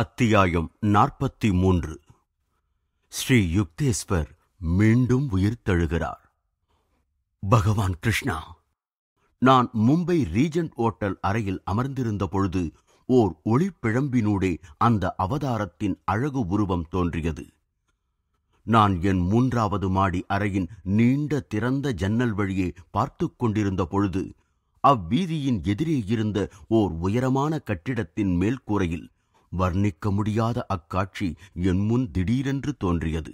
அத்தியாயம் நாற்பத்தி மூன்று ஸ்ரீ யுக்தேஸ்வர் மீண்டும் உயிர் தழுகிறார் பகவான் கிருஷ்ணா நான் மும்பை ரீஜன்ட் ஓட்டல் அறையில் அமர்ந்திருந்த பொழுது ஓர் ஒளிப்பிழம்பினூடே அந்த அவதாரத்தின் அழகு உருவம் தோன்றியது நான் என் மூன்றாவது மாடி அறையின் நீண்ட திறந்த ஜன்னல் வழியே பார்த்து கொண்டிருந்த பொழுது அவ்வீதியின் எதிரே இருந்த ஓர் உயரமான கட்டிடத்தின் மேல்கூரையில் வர்ணிக்க முடியாத அக்காட்சி என் முன் திடீரென்று தோன்றியது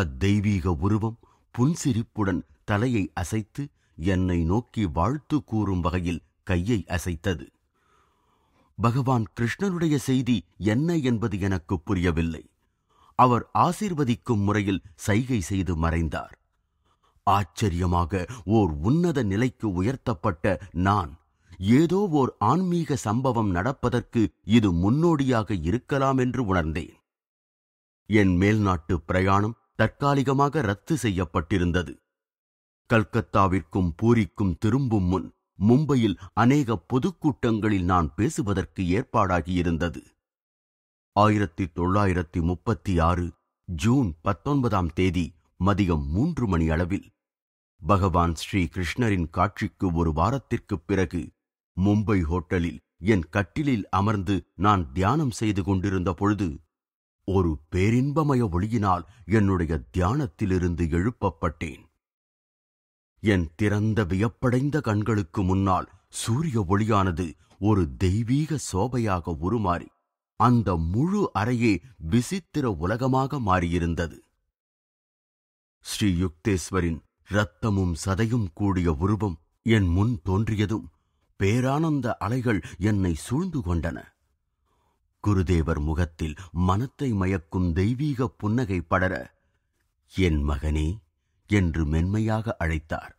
அத்தெய்வீக உருவம் புன்சிரிப்புடன் தலையை அசைத்து என்னை நோக்கி வாழ்த்து கூறும் வகையில் கையை அசைத்தது பகவான் கிருஷ்ணனுடைய செய்தி என்ன என்பது எனக்கு புரியவில்லை அவர் ஆசிர்வதிக்கும் முறையில் சைகை செய்து மறைந்தார் ஆச்சரியமாக ஓர் உன்னத நிலைக்கு உயர்த்தப்பட்ட நான் ஏதோ ஓர் ஆன்மீக சம்பவம் நடப்பதற்கு இது முன்னோடியாக இருக்கலாம் என்று உணர்ந்தேன் என் மேல்நாட்டு பிரயாணம் தற்காலிகமாக ரத்து செய்யப்பட்டிருந்தது கல்கத்தாவிற்கும் பூரிக்கும் திரும்பும் முன் மும்பையில் அநேக பொதுக்கூட்டங்களில் நான் பேசுவதற்கு ஏற்பாடாகியிருந்தது ஆயிரத்தி தொள்ளாயிரத்தி முப்பத்தி ஆறு ஜூன் பத்தொன்பதாம் தேதி மதியம் மூன்று மணி அளவில் பகவான் ஸ்ரீ கிருஷ்ணரின் காட்சிக்கு ஒரு வாரத்திற்குப் பிறகு மும்பை ஹோட்டலில் என் கட்டிலில் அமர்ந்து நான் தியானம் செய்து கொண்டிருந்த பொழுது ஒரு பேரின்பமய ஒளியினால் என்னுடைய தியானத்திலிருந்து எழுப்பப்பட்டேன் என் திறந்த வியப்படைந்த கண்களுக்கு முன்னால் சூரிய ஒளியானது ஒரு தெய்வீக சோபையாக உருமாறி அந்த முழு அறையே விசித்திர உலகமாக மாறியிருந்தது ஸ்ரீ யுக்தேஸ்வரின் இரத்தமும் சதையும் கூடிய உருவம் என் முன் தோன்றியதும் பேரானந்த அலைகள் என்னை சூழ்ந்து கொண்டன குருதேவர் முகத்தில் மனத்தை மயக்கும் தெய்வீக புன்னகை படர என் மகனே என்று மென்மையாக அழைத்தார்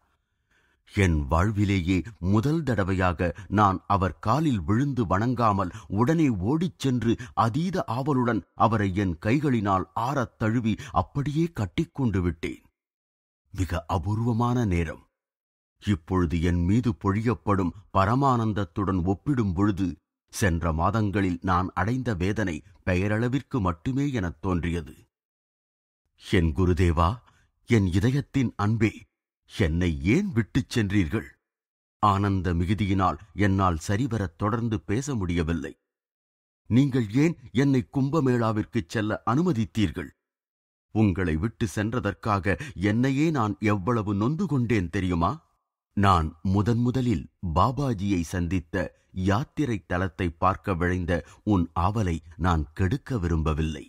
என் வாழ்விலேயே முதல் தடவையாக நான் அவர் காலில் விழுந்து வணங்காமல் உடனே ஓடிச் சென்று அதீத ஆவலுடன் அவரை என் கைகளினால் ஆறத் தழுவி அப்படியே கட்டிக்கொண்டு விட்டேன் மிக அபூர்வமான நேரம் இப்பொழுது என் மீது பொழியப்படும் பரமானந்தத்துடன் ஒப்பிடும் பொழுது சென்ற மாதங்களில் நான் அடைந்த வேதனை பெயரளவிற்கு மட்டுமே எனத் தோன்றியது என் குருதேவா என் இதயத்தின் அன்பே என்னை ஏன் விட்டுச் சென்றீர்கள் ஆனந்த மிகுதியினால் என்னால் சரிவரத் தொடர்ந்து பேச முடியவில்லை நீங்கள் ஏன் என்னை கும்பமேளாவிற்குச் செல்ல அனுமதித்தீர்கள் உங்களை விட்டு சென்றதற்காக என்னையே நான் எவ்வளவு நொந்து கொண்டேன் தெரியுமா நான் முதன் முதலில் பாபாஜியை சந்தித்த யாத்திரை தலத்தை பார்க்க விழைந்த உன் ஆவலை நான் கெடுக்க விரும்பவில்லை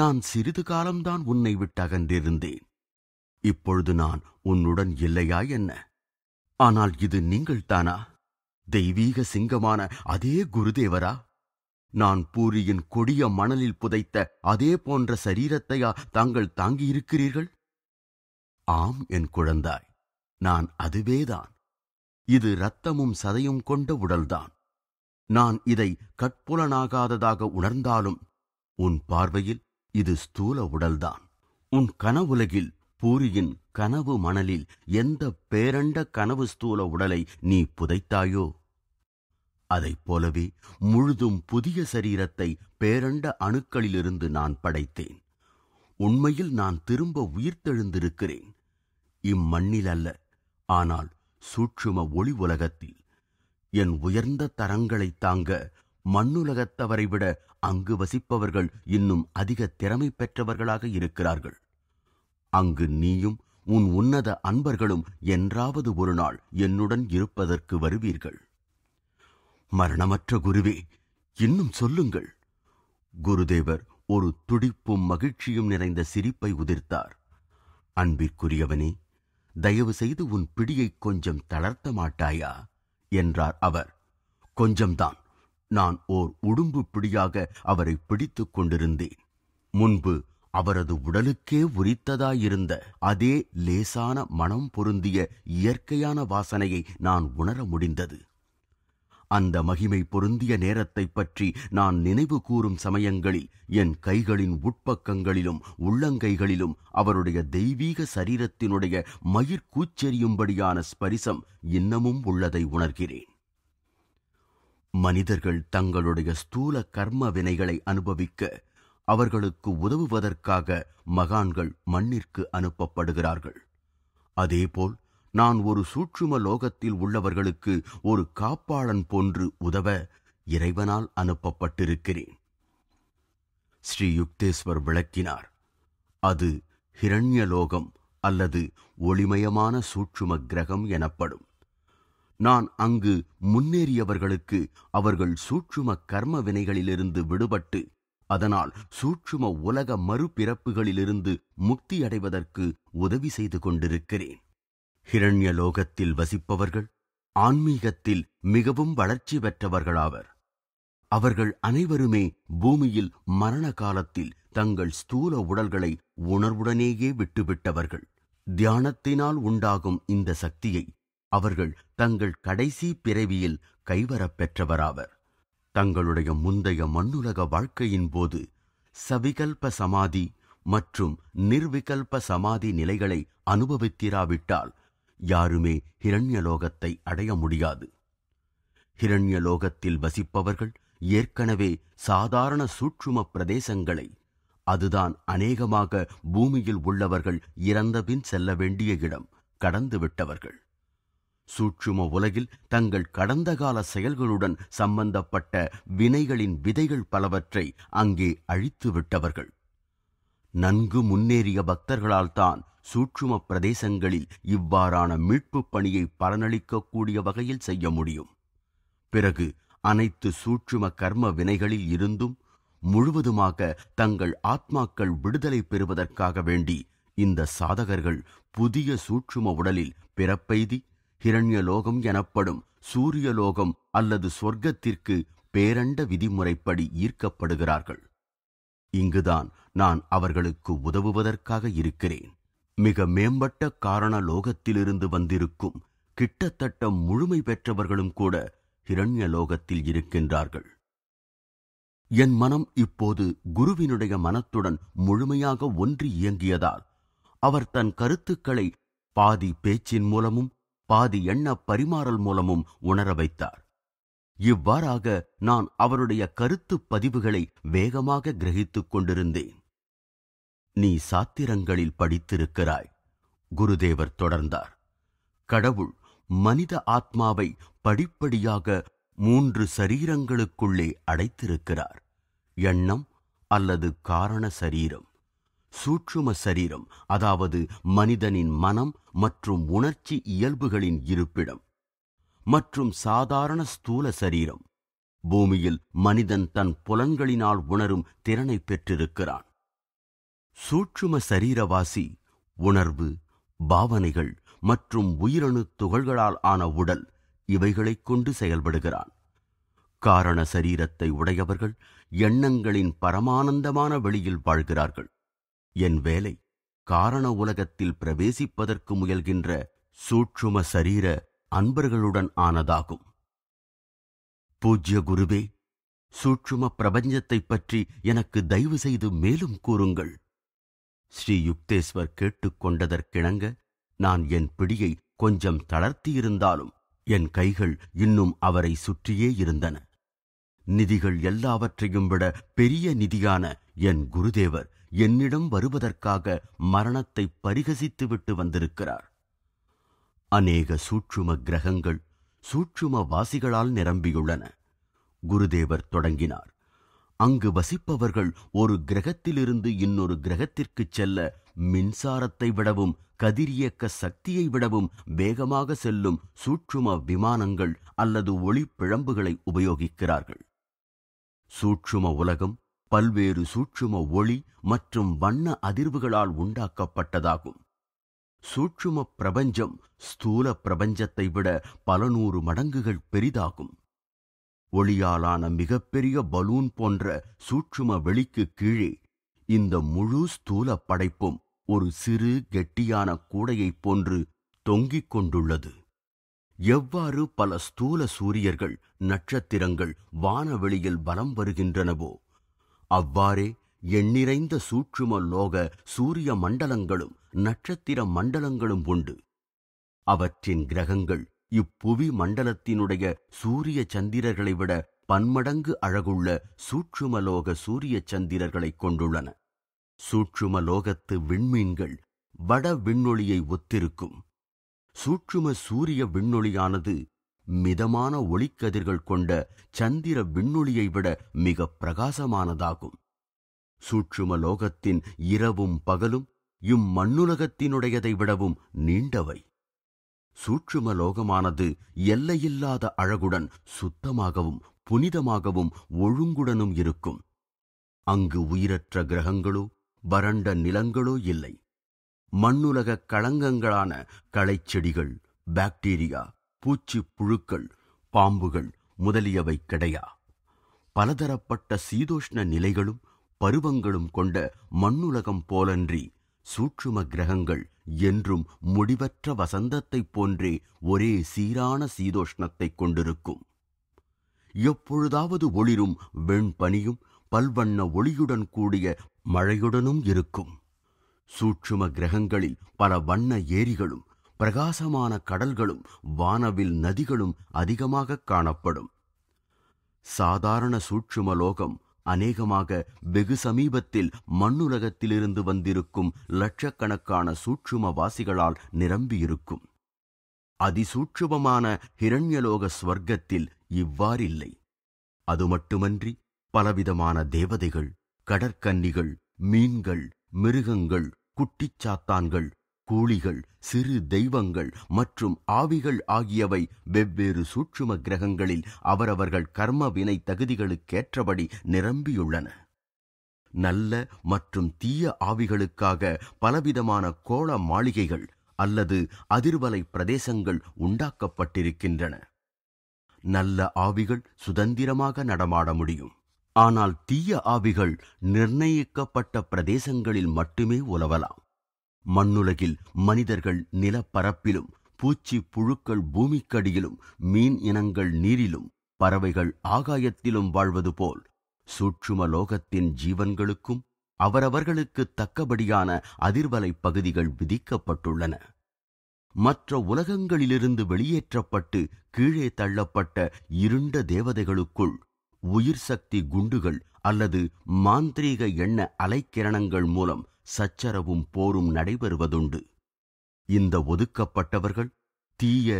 நான் சிறிது காலம்தான் உன்னை விட்டு அகன்றிருந்தேன் இப்பொழுது நான் உன்னுடன் இல்லையா என்ன ஆனால் இது நீங்கள் தானா தெய்வீக சிங்கமான அதே குருதேவரா நான் பூரியின் கொடிய மணலில் புதைத்த அதே போன்ற சரீரத்தையா தாங்கள் தாங்கியிருக்கிறீர்கள் ஆம் என் குழந்தாய் நான் அதுவேதான் இது இரத்தமும் சதையும் கொண்ட உடல்தான் நான் இதை கட்புலனாகாததாக உணர்ந்தாலும் உன் பார்வையில் இது ஸ்தூல உடல்தான் உன் கனவுலகில் பூரியின் கனவு மணலில் எந்த பேரண்ட கனவு ஸ்தூல உடலை நீ புதைத்தாயோ அதைப் போலவே முழுதும் புதிய சரீரத்தை பேரண்ட அணுக்களிலிருந்து நான் படைத்தேன் உண்மையில் நான் திரும்ப உயிர்த்தெழுந்திருக்கிறேன் இம்மண்ணில் அல்ல ஆனால் சூட்சும ஒளி உலகத்தில் என் உயர்ந்த தரங்களை தாங்க மண்ணுலகத்தவரை விட அங்கு வசிப்பவர்கள் இன்னும் அதிக திறமை பெற்றவர்களாக இருக்கிறார்கள் அங்கு நீயும் உன் உன்னத அன்பர்களும் என்றாவது ஒரு நாள் என்னுடன் இருப்பதற்கு வருவீர்கள் மரணமற்ற குருவே இன்னும் சொல்லுங்கள் குருதேவர் ஒரு துடிப்பும் மகிழ்ச்சியும் நிறைந்த சிரிப்பை உதிர்த்தார் அன்பிற்குரியவனே தயவு செய்து உன் பிடியை கொஞ்சம் தளர்த்த மாட்டாயா என்றார் அவர் கொஞ்சம்தான் நான் ஓர் உடும்பு பிடியாக அவரை பிடித்துக் கொண்டிருந்தேன் முன்பு அவரது உடலுக்கே உரித்ததாயிருந்த அதே லேசான மனம் பொருந்திய இயற்கையான வாசனையை நான் உணர முடிந்தது அந்த மகிமை பொருந்திய நேரத்தைப் பற்றி நான் நினைவு கூறும் சமயங்களில் என் கைகளின் உட்பக்கங்களிலும் உள்ளங்கைகளிலும் அவருடைய தெய்வீக சரீரத்தினுடைய மயிர்கூச்செறியும்படியான ஸ்பரிசம் இன்னமும் உள்ளதை உணர்கிறேன் மனிதர்கள் தங்களுடைய ஸ்தூல கர்ம வினைகளை அனுபவிக்க அவர்களுக்கு உதவுவதற்காக மகான்கள் மண்ணிற்கு அனுப்பப்படுகிறார்கள் அதேபோல் நான் ஒரு சூட்சும லோகத்தில் உள்ளவர்களுக்கு ஒரு காப்பாளன் போன்று உதவ இறைவனால் அனுப்பப்பட்டிருக்கிறேன் ஸ்ரீ யுக்தேஸ்வர் விளக்கினார் அது ஹிரண்யலோகம் அல்லது ஒளிமயமான சூட்சும கிரகம் எனப்படும் நான் அங்கு முன்னேறியவர்களுக்கு அவர்கள் சூட்சும கர்ம வினைகளிலிருந்து விடுபட்டு அதனால் சூட்சும உலக மறுபிறப்புகளிலிருந்து முக்தி அடைவதற்கு உதவி செய்து கொண்டிருக்கிறேன் ஹிரண்ய லோகத்தில் வசிப்பவர்கள் ஆன்மீகத்தில் மிகவும் வளர்ச்சி பெற்றவர்களாவர் அவர்கள் அனைவருமே பூமியில் மரண காலத்தில் தங்கள் ஸ்தூல உடல்களை உணர்வுடனேயே விட்டுவிட்டவர்கள் தியானத்தினால் உண்டாகும் இந்த சக்தியை அவர்கள் தங்கள் கடைசி பிறவியில் கைவரப் பெற்றவராவர் தங்களுடைய முந்தைய மண்ணுலக வாழ்க்கையின் போது சவிகல்ப சமாதி மற்றும் நிர்விகல்ப சமாதி நிலைகளை அனுபவித்திராவிட்டால் யாருமே ஹிரண்யலோகத்தை அடைய முடியாது ஹிரண்யலோகத்தில் வசிப்பவர்கள் ஏற்கனவே சாதாரண சூட்சும பிரதேசங்களை அதுதான் அநேகமாக பூமியில் உள்ளவர்கள் இறந்தபின் செல்ல வேண்டிய இடம் கடந்துவிட்டவர்கள் சூட்சும உலகில் தங்கள் கடந்த கால செயல்களுடன் சம்பந்தப்பட்ட வினைகளின் விதைகள் பலவற்றை அங்கே அழித்துவிட்டவர்கள் நன்கு முன்னேறிய பக்தர்களால்தான் சூட்சும பிரதேசங்களில் இவ்வாறான மீட்புப் பணியை பலனளிக்கக்கூடிய வகையில் செய்ய முடியும் பிறகு அனைத்து சூட்சும கர்ம வினைகளில் இருந்தும் முழுவதுமாக தங்கள் ஆத்மாக்கள் விடுதலை பெறுவதற்காக வேண்டி இந்த சாதகர்கள் புதிய சூட்சும உடலில் பிறப்பெய்தி ஹிரண்யலோகம் எனப்படும் சூரியலோகம் அல்லது சொர்க்கத்திற்கு பேரண்ட விதிமுறைப்படி ஈர்க்கப்படுகிறார்கள் இங்குதான் நான் அவர்களுக்கு உதவுவதற்காக இருக்கிறேன் மிக மேம்பட்ட காரண லோகத்திலிருந்து வந்திருக்கும் கிட்டத்தட்ட முழுமை பெற்றவர்களும் கூட ஹிரண்ய லோகத்தில் இருக்கின்றார்கள் என் மனம் இப்போது குருவினுடைய மனத்துடன் முழுமையாக ஒன்றி இயங்கியதால் அவர் தன் கருத்துக்களை பாதி பேச்சின் மூலமும் பாதி எண்ண பரிமாறல் மூலமும் உணர வைத்தார் இவ்வாறாக நான் அவருடைய கருத்துப் பதிவுகளை வேகமாக கிரகித்துக் கொண்டிருந்தேன் நீ சாத்திரங்களில் படித்திருக்கிறாய் குருதேவர் தொடர்ந்தார் கடவுள் மனித ஆத்மாவை படிப்படியாக மூன்று சரீரங்களுக்குள்ளே அடைத்திருக்கிறார் எண்ணம் அல்லது காரண சரீரம் சூட்சும சரீரம் அதாவது மனிதனின் மனம் மற்றும் உணர்ச்சி இயல்புகளின் இருப்பிடம் மற்றும் சாதாரண ஸ்தூல சரீரம் பூமியில் மனிதன் தன் புலன்களினால் உணரும் திறனை பெற்றிருக்கிறான் சூட்சும சரீரவாசி உணர்வு பாவனைகள் மற்றும் உயிரணு துகள்களால் ஆன உடல் இவைகளைக் கொண்டு செயல்படுகிறான் காரண சரீரத்தை உடையவர்கள் எண்ணங்களின் பரமானந்தமான வெளியில் வாழ்கிறார்கள் என் வேலை காரண உலகத்தில் பிரவேசிப்பதற்கு முயல்கின்ற சூட்சும சரீர அன்பர்களுடன் ஆனதாகும் பூஜ்ய குருவே சூட்சும பிரபஞ்சத்தைப் பற்றி எனக்கு தயவு செய்து மேலும் கூறுங்கள் ஸ்ரீ யுக்தேஸ்வர் கேட்டுக்கொண்டதற்கிணங்க நான் என் பிடியை கொஞ்சம் தளர்த்தியிருந்தாலும் என் கைகள் இன்னும் அவரை சுற்றியே இருந்தன நிதிகள் எல்லாவற்றையும் விட பெரிய நிதியான என் குருதேவர் என்னிடம் வருவதற்காக மரணத்தை பரிகசித்துவிட்டு வந்திருக்கிறார் அநேக சூட்சும கிரகங்கள் சூட்சும வாசிகளால் நிரம்பியுள்ளன குருதேவர் தொடங்கினார் அங்கு வசிப்பவர்கள் ஒரு கிரகத்திலிருந்து இன்னொரு கிரகத்திற்கு செல்ல மின்சாரத்தை விடவும் கதிரியக்க சக்தியை விடவும் வேகமாக செல்லும் சூட்சும விமானங்கள் அல்லது ஒளிப்பிழம்புகளை உபயோகிக்கிறார்கள் சூட்சும உலகம் பல்வேறு சூட்சும ஒளி மற்றும் வண்ண அதிர்வுகளால் உண்டாக்கப்பட்டதாகும் சூட்சும பிரபஞ்சம் ஸ்தூல பிரபஞ்சத்தை விட பல நூறு மடங்குகள் பெரிதாகும் ஒளியாலான மிகப்பெரிய பலூன் போன்ற சூட்சும வெளிக்கு கீழே இந்த முழு ஸ்தூல படைப்பும் ஒரு சிறு கெட்டியான கூடையைப் போன்று தொங்கிக் கொண்டுள்ளது எவ்வாறு பல ஸ்தூல சூரியர்கள் நட்சத்திரங்கள் வானவெளியில் பலம் வருகின்றனவோ அவ்வாறே எண்ணிறைந்த சூட்சும லோக சூரிய மண்டலங்களும் நட்சத்திர மண்டலங்களும் உண்டு அவற்றின் கிரகங்கள் இப்புவி மண்டலத்தினுடைய சூரிய சந்திரர்களை விட பன்மடங்கு அழகுள்ள சூட்சுமலோக சூரிய சந்திரர்களை கொண்டுள்ளன சூட்சுமலோகத்து விண்மீன்கள் வட விண்ணொளியை ஒத்திருக்கும் சூட்சும சூரிய விண்ணொளியானது மிதமான ஒளிக்கதிர்கள் கொண்ட சந்திர விண்ணொளியை விட மிக பிரகாசமானதாகும் சூட்சும லோகத்தின் இரவும் பகலும் இம்மண்ணுலகத்தினுடையதை விடவும் நீண்டவை சூட்சும லோகமானது எல்லையில்லாத அழகுடன் சுத்தமாகவும் புனிதமாகவும் ஒழுங்குடனும் இருக்கும் அங்கு உயிரற்ற கிரகங்களோ வறண்ட நிலங்களோ இல்லை மண்ணுலக களங்கங்களான களைச்செடிகள் பாக்டீரியா பூச்சி புழுக்கள் பாம்புகள் முதலியவை கிடையா பலதரப்பட்ட சீதோஷ்ண நிலைகளும் பருவங்களும் கொண்ட மண்ணுலகம் போலன்றி சூட்சும கிரகங்கள் என்றும் முடிவற்ற வசந்தத்தைப் போன்றே ஒரே சீரான சீதோஷ்ணத்தைக் கொண்டிருக்கும் எப்பொழுதாவது ஒளிரும் வெண்பனியும் பல்வண்ண ஒளியுடன் கூடிய மழையுடனும் இருக்கும் சூட்சும கிரகங்களில் பல வண்ண ஏரிகளும் பிரகாசமான கடல்களும் வானவில் நதிகளும் அதிகமாகக் காணப்படும் சாதாரண சூட்சும லோகம் அநேகமாக வெகு சமீபத்தில் மண்ணுலகத்திலிருந்து வந்திருக்கும் லட்சக்கணக்கான சூட்சுமவாசிகளால் நிரம்பியிருக்கும் அதிசூட்சுமமான ஹிரண்யலோக ஸ்வர்க்கத்தில் இவ்வாறில்லை அது மட்டுமன்றி பலவிதமான தேவதைகள் கடற்கன்னிகள் மீன்கள் மிருகங்கள் குட்டிச்சாத்தான்கள் கூலிகள் சிறு தெய்வங்கள் மற்றும் ஆவிகள் ஆகியவை வெவ்வேறு சூட்சும கிரகங்களில் அவரவர்கள் கர்ம வினை தகுதிகளுக்கேற்றபடி நிரம்பியுள்ளன நல்ல மற்றும் தீய ஆவிகளுக்காக பலவிதமான கோள மாளிகைகள் அல்லது அதிர்வலை பிரதேசங்கள் உண்டாக்கப்பட்டிருக்கின்றன நல்ல ஆவிகள் சுதந்திரமாக நடமாட முடியும் ஆனால் தீய ஆவிகள் நிர்ணயிக்கப்பட்ட பிரதேசங்களில் மட்டுமே உலவலாம் மண்ணுலகில் மனிதர்கள் நிலப்பரப்பிலும் பூச்சி புழுக்கள் பூமிக்கடியிலும் மீன் இனங்கள் நீரிலும் பறவைகள் ஆகாயத்திலும் வாழ்வது போல் சூட்சும லோகத்தின் ஜீவன்களுக்கும் அவரவர்களுக்கு தக்கபடியான அதிர்வலை பகுதிகள் விதிக்கப்பட்டுள்ளன மற்ற உலகங்களிலிருந்து வெளியேற்றப்பட்டு கீழே தள்ளப்பட்ட இருண்ட தேவதைகளுக்குள் உயிர் சக்தி குண்டுகள் அல்லது மாந்திரீக எண்ண அலைக்கிரணங்கள் மூலம் சச்சரவும் போரும் நடைபெறுவதுண்டு இந்த ஒதுக்கப்பட்டவர்கள் தீய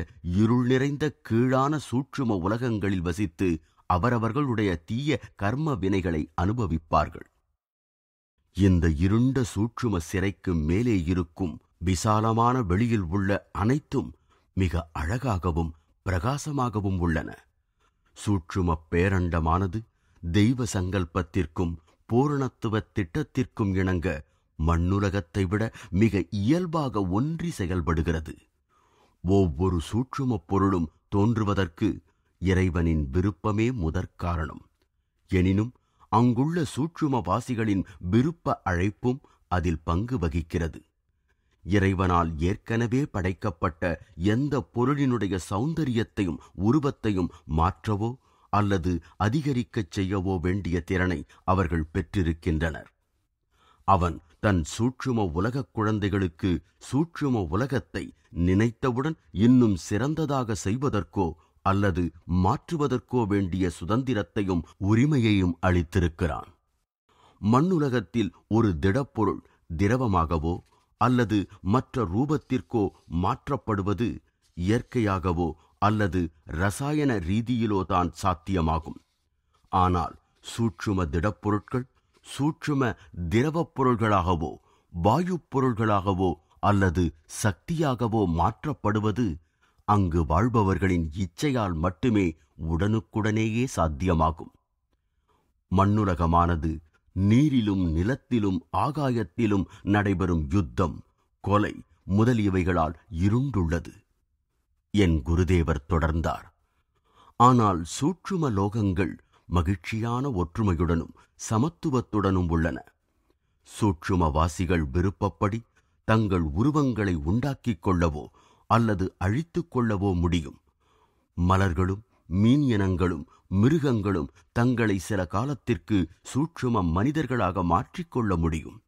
இருள் நிறைந்த கீழான சூட்சும உலகங்களில் வசித்து அவரவர்களுடைய தீய கர்ம வினைகளை அனுபவிப்பார்கள் இந்த இருண்ட சூட்சும சிறைக்கு மேலே இருக்கும் விசாலமான வெளியில் உள்ள அனைத்தும் மிக அழகாகவும் பிரகாசமாகவும் உள்ளன சூட்சும பேரண்டமானது தெய்வ சங்கல்பத்திற்கும் பூரணத்துவ திட்டத்திற்கும் இணங்க மண்ணுலகத்தை விட மிக இயல்பாக ஒன்றி செயல்படுகிறது ஒவ்வொரு சூட்சுமப் பொருளும் தோன்றுவதற்கு இறைவனின் விருப்பமே முதற் காரணம் எனினும் அங்குள்ள சூட்சுமவாசிகளின் விருப்ப அழைப்பும் அதில் பங்கு வகிக்கிறது இறைவனால் ஏற்கனவே படைக்கப்பட்ட எந்த பொருளினுடைய சௌந்தரியத்தையும் உருவத்தையும் மாற்றவோ அல்லது அதிகரிக்கச் செய்யவோ வேண்டிய திறனை அவர்கள் பெற்றிருக்கின்றனர் அவன் தன் சூட்சும உலகக் குழந்தைகளுக்கு சூட்சும உலகத்தை நினைத்தவுடன் இன்னும் சிறந்ததாக செய்வதற்கோ அல்லது மாற்றுவதற்கோ வேண்டிய சுதந்திரத்தையும் உரிமையையும் அளித்திருக்கிறான் மண்ணுலகத்தில் ஒரு திடப்பொருள் திரவமாகவோ அல்லது மற்ற ரூபத்திற்கோ மாற்றப்படுவது இயற்கையாகவோ அல்லது ரசாயன ரீதியிலோதான் சாத்தியமாகும் ஆனால் சூட்சும திடப்பொருட்கள் சூட்சும திரவப் பொருள்களாகவோ வாயுப் பொருள்களாகவோ அல்லது சக்தியாகவோ மாற்றப்படுவது அங்கு வாழ்பவர்களின் இச்சையால் மட்டுமே உடனுக்குடனேயே சாத்தியமாகும் மண்ணுலகமானது நீரிலும் நிலத்திலும் ஆகாயத்திலும் நடைபெறும் யுத்தம் கொலை முதலியவைகளால் இருண்டுள்ளது என் குருதேவர் தொடர்ந்தார் ஆனால் சூற்றும லோகங்கள் மகிழ்ச்சியான ஒற்றுமையுடனும் சமத்துவத்துடனும் உள்ளன சூட்சுமவாசிகள் விருப்பப்படி தங்கள் உருவங்களை உண்டாக்கிக் கொள்ளவோ அல்லது அழித்துக் கொள்ளவோ முடியும் மலர்களும் மீன் இனங்களும் மிருகங்களும் தங்களை சில காலத்திற்கு சூட்சும மனிதர்களாக மாற்றிக்கொள்ள முடியும்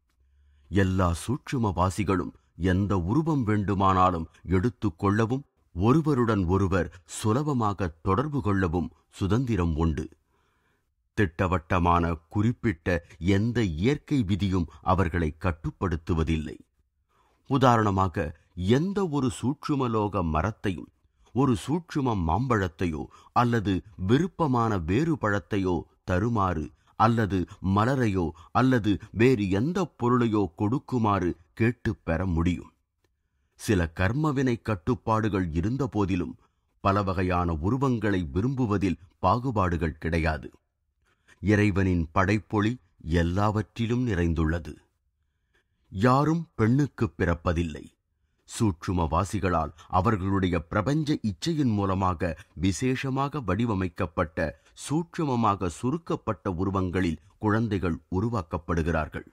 எல்லா சூட்சுமவாசிகளும் எந்த உருவம் வேண்டுமானாலும் எடுத்துக்கொள்ளவும் ஒருவருடன் ஒருவர் சுலபமாக தொடர்பு கொள்ளவும் சுதந்திரம் உண்டு திட்டவட்டமான குறிப்பிட்ட எந்த இயற்கை விதியும் அவர்களை கட்டுப்படுத்துவதில்லை உதாரணமாக எந்த ஒரு சூட்சுமலோக மரத்தையும் ஒரு சூட்சும மாம்பழத்தையோ அல்லது விருப்பமான வேறு பழத்தையோ தருமாறு அல்லது மலரையோ அல்லது வேறு எந்த பொருளையோ கொடுக்குமாறு கேட்டு பெற முடியும் சில கர்மவினை கட்டுப்பாடுகள் இருந்த போதிலும் பல வகையான உருவங்களை விரும்புவதில் பாகுபாடுகள் கிடையாது இறைவனின் படைப்பொளி எல்லாவற்றிலும் நிறைந்துள்ளது யாரும் பெண்ணுக்குப் பிறப்பதில்லை சூற்றுமவாசிகளால் அவர்களுடைய பிரபஞ்ச இச்சையின் மூலமாக விசேஷமாக வடிவமைக்கப்பட்ட சூட்சுமமாக சுருக்கப்பட்ட உருவங்களில் குழந்தைகள் உருவாக்கப்படுகிறார்கள்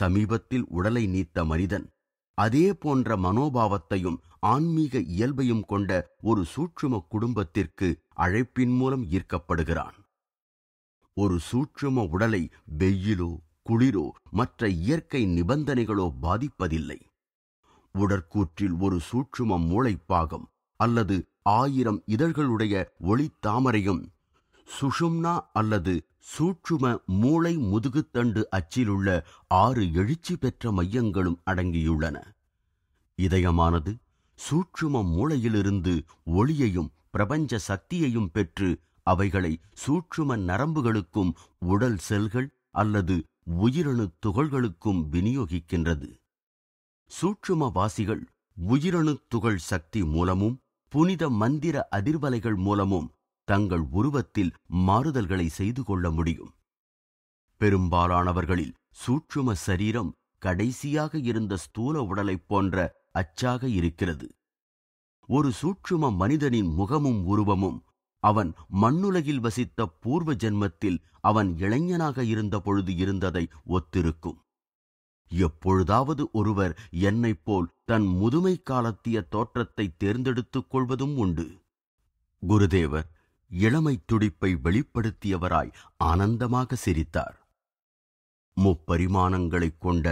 சமீபத்தில் உடலை நீத்த மனிதன் அதே போன்ற மனோபாவத்தையும் ஆன்மீக இயல்பையும் கொண்ட ஒரு சூட்சும குடும்பத்திற்கு அழைப்பின் மூலம் ஈர்க்கப்படுகிறான் ஒரு சூட்சும உடலை வெயிலோ குளிரோ மற்ற இயற்கை நிபந்தனைகளோ பாதிப்பதில்லை உடற்கூற்றில் ஒரு சூட்சும மூளைப்பாகம் அல்லது ஆயிரம் இதழ்களுடைய ஒளித்தாமரையும் சுஷும்னா அல்லது சூட்சும மூளை முதுகுத்தண்டு அச்சிலுள்ள ஆறு எழுச்சி பெற்ற மையங்களும் அடங்கியுள்ளன இதயமானது சூட்சும மூளையிலிருந்து ஒளியையும் பிரபஞ்ச சக்தியையும் பெற்று அவைகளை சூற்றும நரம்புகளுக்கும் உடல் செல்கள் அல்லது உயிரணு துகள்களுக்கும் விநியோகிக்கின்றது வாசிகள் உயிரணு துகள் சக்தி மூலமும் புனித மந்திர அதிர்வலைகள் மூலமும் தங்கள் உருவத்தில் மாறுதல்களை செய்து கொள்ள முடியும் பெரும்பாலானவர்களில் சூற்றும சரீரம் கடைசியாக இருந்த ஸ்தூல உடலைப் போன்ற அச்சாக இருக்கிறது ஒரு சூட்சும மனிதனின் முகமும் உருவமும் அவன் மண்ணுலகில் வசித்த பூர்வ ஜென்மத்தில் அவன் இளைஞனாக இருந்த பொழுது இருந்ததை ஒத்திருக்கும் எப்பொழுதாவது ஒருவர் என்னைப் போல் தன் முதுமை காலத்திய தோற்றத்தை தேர்ந்தெடுத்துக் கொள்வதும் உண்டு குருதேவர் இளமை துடிப்பை வெளிப்படுத்தியவராய் ஆனந்தமாக சிரித்தார் முப்பரிமாணங்களைக் கொண்ட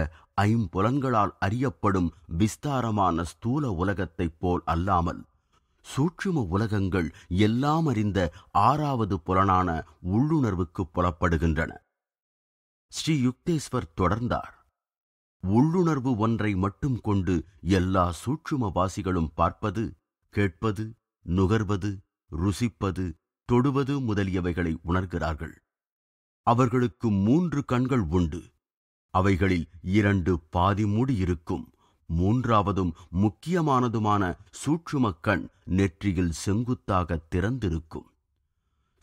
ஐம்புலன்களால் அறியப்படும் விஸ்தாரமான ஸ்தூல உலகத்தைப் போல் அல்லாமல் சூட்சும உலகங்கள் எல்லாம் அறிந்த ஆறாவது புலனான உள்ளுணர்வுக்கு புலப்படுகின்றன ஸ்ரீ யுக்தேஸ்வர் தொடர்ந்தார் உள்ளுணர்வு ஒன்றை மட்டும் கொண்டு எல்லா சூட்சுமவாசிகளும் வாசிகளும் பார்ப்பது கேட்பது நுகர்வது ருசிப்பது தொடுவது முதலியவைகளை உணர்கிறார்கள் அவர்களுக்கு மூன்று கண்கள் உண்டு அவைகளில் இரண்டு பாதி மூடி இருக்கும் மூன்றாவதும் முக்கியமானதுமான சூட்சும கண் நெற்றியில் செங்குத்தாக திறந்திருக்கும்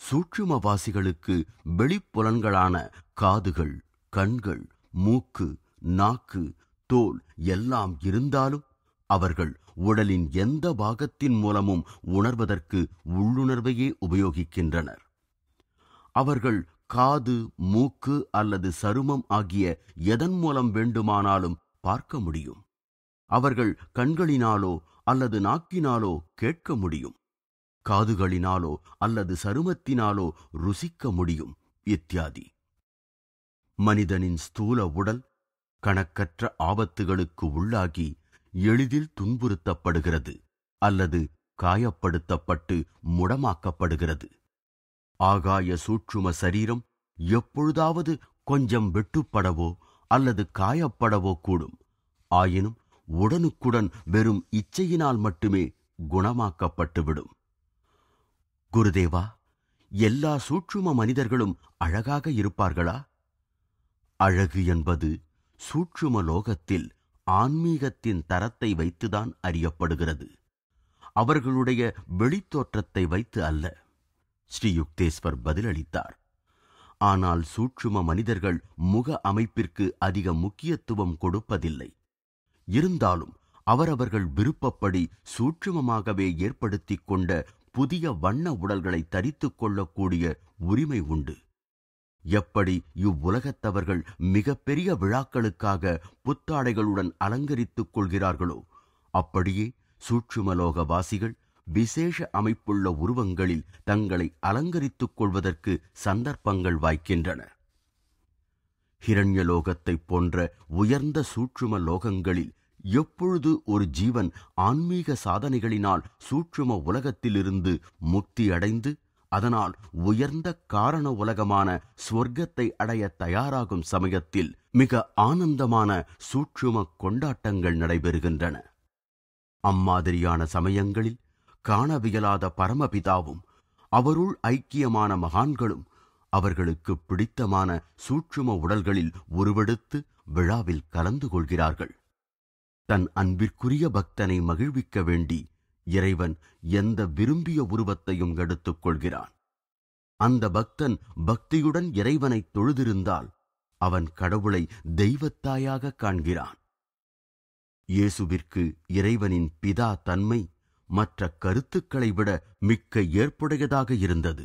சூட்சுமவாசிகளுக்கு வெளிப்புலன்களான காதுகள் கண்கள் மூக்கு நாக்கு தோல் எல்லாம் இருந்தாலும் அவர்கள் உடலின் எந்த பாகத்தின் மூலமும் உணர்வதற்கு உள்ளுணர்வையே உபயோகிக்கின்றனர் அவர்கள் காது மூக்கு அல்லது சருமம் ஆகிய எதன் மூலம் வேண்டுமானாலும் பார்க்க முடியும் அவர்கள் கண்களினாலோ அல்லது நாக்கினாலோ கேட்க முடியும் காதுகளினாலோ அல்லது சருமத்தினாலோ ருசிக்க முடியும் இத்தியாதி மனிதனின் ஸ்தூல உடல் கணக்கற்ற ஆபத்துகளுக்கு உள்ளாகி எளிதில் துன்புறுத்தப்படுகிறது அல்லது காயப்படுத்தப்பட்டு முடமாக்கப்படுகிறது ஆகாய சூற்றும சரீரம் எப்பொழுதாவது கொஞ்சம் வெட்டுப்படவோ அல்லது காயப்படவோ கூடும் ஆயினும் உடனுக்குடன் வெறும் இச்சையினால் மட்டுமே குணமாக்கப்பட்டுவிடும் குருதேவா எல்லா சூட்சும மனிதர்களும் அழகாக இருப்பார்களா அழகு என்பது சூட்சும லோகத்தில் ஆன்மீகத்தின் தரத்தை வைத்துதான் அறியப்படுகிறது அவர்களுடைய வெளித்தோற்றத்தை வைத்து அல்ல ஸ்ரீயுக்தேஸ்வர் பதிலளித்தார் ஆனால் சூட்சும மனிதர்கள் முக அமைப்பிற்கு அதிக முக்கியத்துவம் கொடுப்பதில்லை இருந்தாலும் அவரவர்கள் விருப்பப்படி சூட்சுமமாகவே ஏற்படுத்திக் கொண்ட புதிய வண்ண உடல்களை தரித்துக் கொள்ளக்கூடிய உரிமை உண்டு எப்படி இவ்வுலகத்தவர்கள் மிகப்பெரிய விழாக்களுக்காக புத்தாடைகளுடன் அலங்கரித்துக் கொள்கிறார்களோ அப்படியே சூட்சுமலோக வாசிகள் விசேஷ அமைப்புள்ள உருவங்களில் தங்களை அலங்கரித்துக் கொள்வதற்கு சந்தர்ப்பங்கள் வாய்க்கின்றன ஹிரண்ய லோகத்தைப் போன்ற உயர்ந்த சூட்சும லோகங்களில் எப்பொழுது ஒரு ஜீவன் ஆன்மீக சாதனைகளினால் சூட்சும உலகத்திலிருந்து முக்தி அடைந்து அதனால் உயர்ந்த காரண உலகமான ஸ்வர்க்கத்தை அடைய தயாராகும் சமயத்தில் மிக ஆனந்தமான சூட்சும கொண்டாட்டங்கள் நடைபெறுகின்றன அம்மாதிரியான சமயங்களில் காணவியலாத பரமபிதாவும் அவருள் ஐக்கியமான மகான்களும் அவர்களுக்கு பிடித்தமான சூட்சும உடல்களில் உருவெடுத்து விழாவில் கலந்து கொள்கிறார்கள் தன் அன்பிற்குரிய பக்தனை மகிழ்விக்க வேண்டி இறைவன் எந்த விரும்பிய உருவத்தையும் எடுத்துக் கொள்கிறான் அந்த பக்தன் பக்தியுடன் இறைவனை தொழுதிருந்தால் அவன் கடவுளை தெய்வத்தாயாக காண்கிறான் இயேசுவிற்கு இறைவனின் பிதா தன்மை மற்ற கருத்துக்களை விட மிக்க ஏற்புடையதாக இருந்தது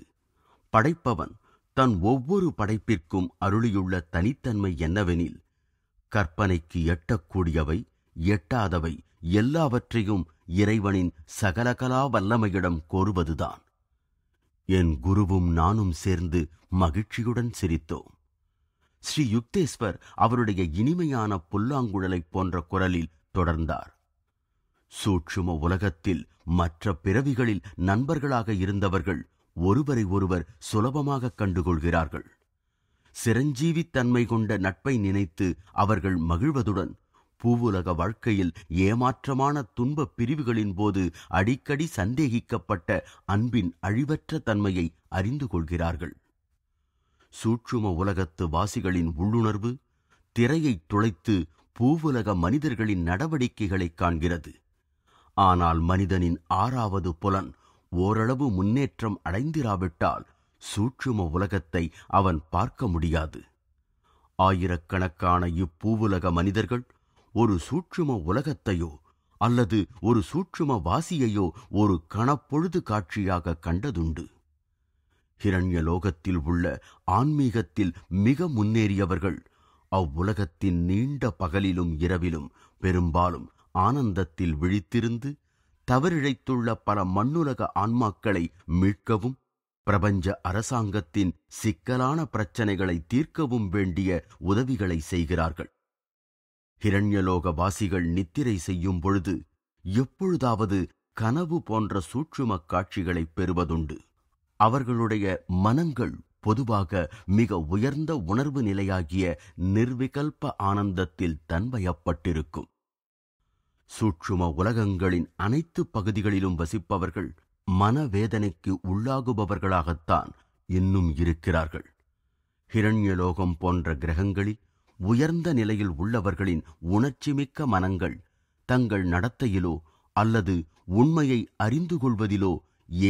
படைப்பவன் தன் ஒவ்வொரு படைப்பிற்கும் அருளியுள்ள தனித்தன்மை என்னவெனில் கற்பனைக்கு எட்டக்கூடியவை எட்டாதவை எல்லாவற்றையும் இறைவனின் சகலகலா வல்லமையிடம் கோருவதுதான் என் குருவும் நானும் சேர்ந்து மகிழ்ச்சியுடன் சிரித்தோம் ஸ்ரீ யுக்தேஸ்வர் அவருடைய இனிமையான புல்லாங்குழலைப் போன்ற குரலில் தொடர்ந்தார் சூட்சும உலகத்தில் மற்ற பிறவிகளில் நண்பர்களாக இருந்தவர்கள் ஒருவரை ஒருவர் சுலபமாக கண்டுகொள்கிறார்கள் தன்மை கொண்ட நட்பை நினைத்து அவர்கள் மகிழ்வதுடன் பூவுலக வாழ்க்கையில் ஏமாற்றமான துன்பப் பிரிவுகளின் போது அடிக்கடி சந்தேகிக்கப்பட்ட அன்பின் அழிவற்ற தன்மையை அறிந்து கொள்கிறார்கள் சூட்சும உலகத்து வாசிகளின் உள்ளுணர்வு திரையைத் துளைத்து பூவுலக மனிதர்களின் நடவடிக்கைகளை காண்கிறது ஆனால் மனிதனின் ஆறாவது புலன் ஓரளவு முன்னேற்றம் அடைந்திராவிட்டால் சூட்சும உலகத்தை அவன் பார்க்க முடியாது ஆயிரக்கணக்கான இப்பூவுலக மனிதர்கள் ஒரு சூட்சும உலகத்தையோ அல்லது ஒரு சூட்சும வாசியையோ ஒரு கணப்பொழுது காட்சியாக கண்டதுண்டு ஹிரண்ய லோகத்தில் உள்ள ஆன்மீகத்தில் மிக முன்னேறியவர்கள் அவ்வுலகத்தின் நீண்ட பகலிலும் இரவிலும் பெரும்பாலும் ஆனந்தத்தில் விழித்திருந்து தவறிழைத்துள்ள பல மண்ணுலக ஆன்மாக்களை மீட்கவும் பிரபஞ்ச அரசாங்கத்தின் சிக்கலான பிரச்சனைகளை தீர்க்கவும் வேண்டிய உதவிகளை செய்கிறார்கள் ஹிரண்யலோக வாசிகள் நித்திரை செய்யும் பொழுது எப்பொழுதாவது கனவு போன்ற சூட்சுமக் காட்சிகளை பெறுவதுண்டு அவர்களுடைய மனங்கள் பொதுவாக மிக உயர்ந்த உணர்வு நிலையாகிய நிர்விகல்ப ஆனந்தத்தில் தன்வயப்பட்டிருக்கும் சூட்சும உலகங்களின் அனைத்து பகுதிகளிலும் வசிப்பவர்கள் மனவேதனைக்கு உள்ளாகுபவர்களாகத்தான் இன்னும் இருக்கிறார்கள் ஹிரண்யலோகம் போன்ற கிரகங்களில் உயர்ந்த நிலையில் உள்ளவர்களின் உணர்ச்சிமிக்க மனங்கள் தங்கள் நடத்தையிலோ அல்லது உண்மையை அறிந்து கொள்வதிலோ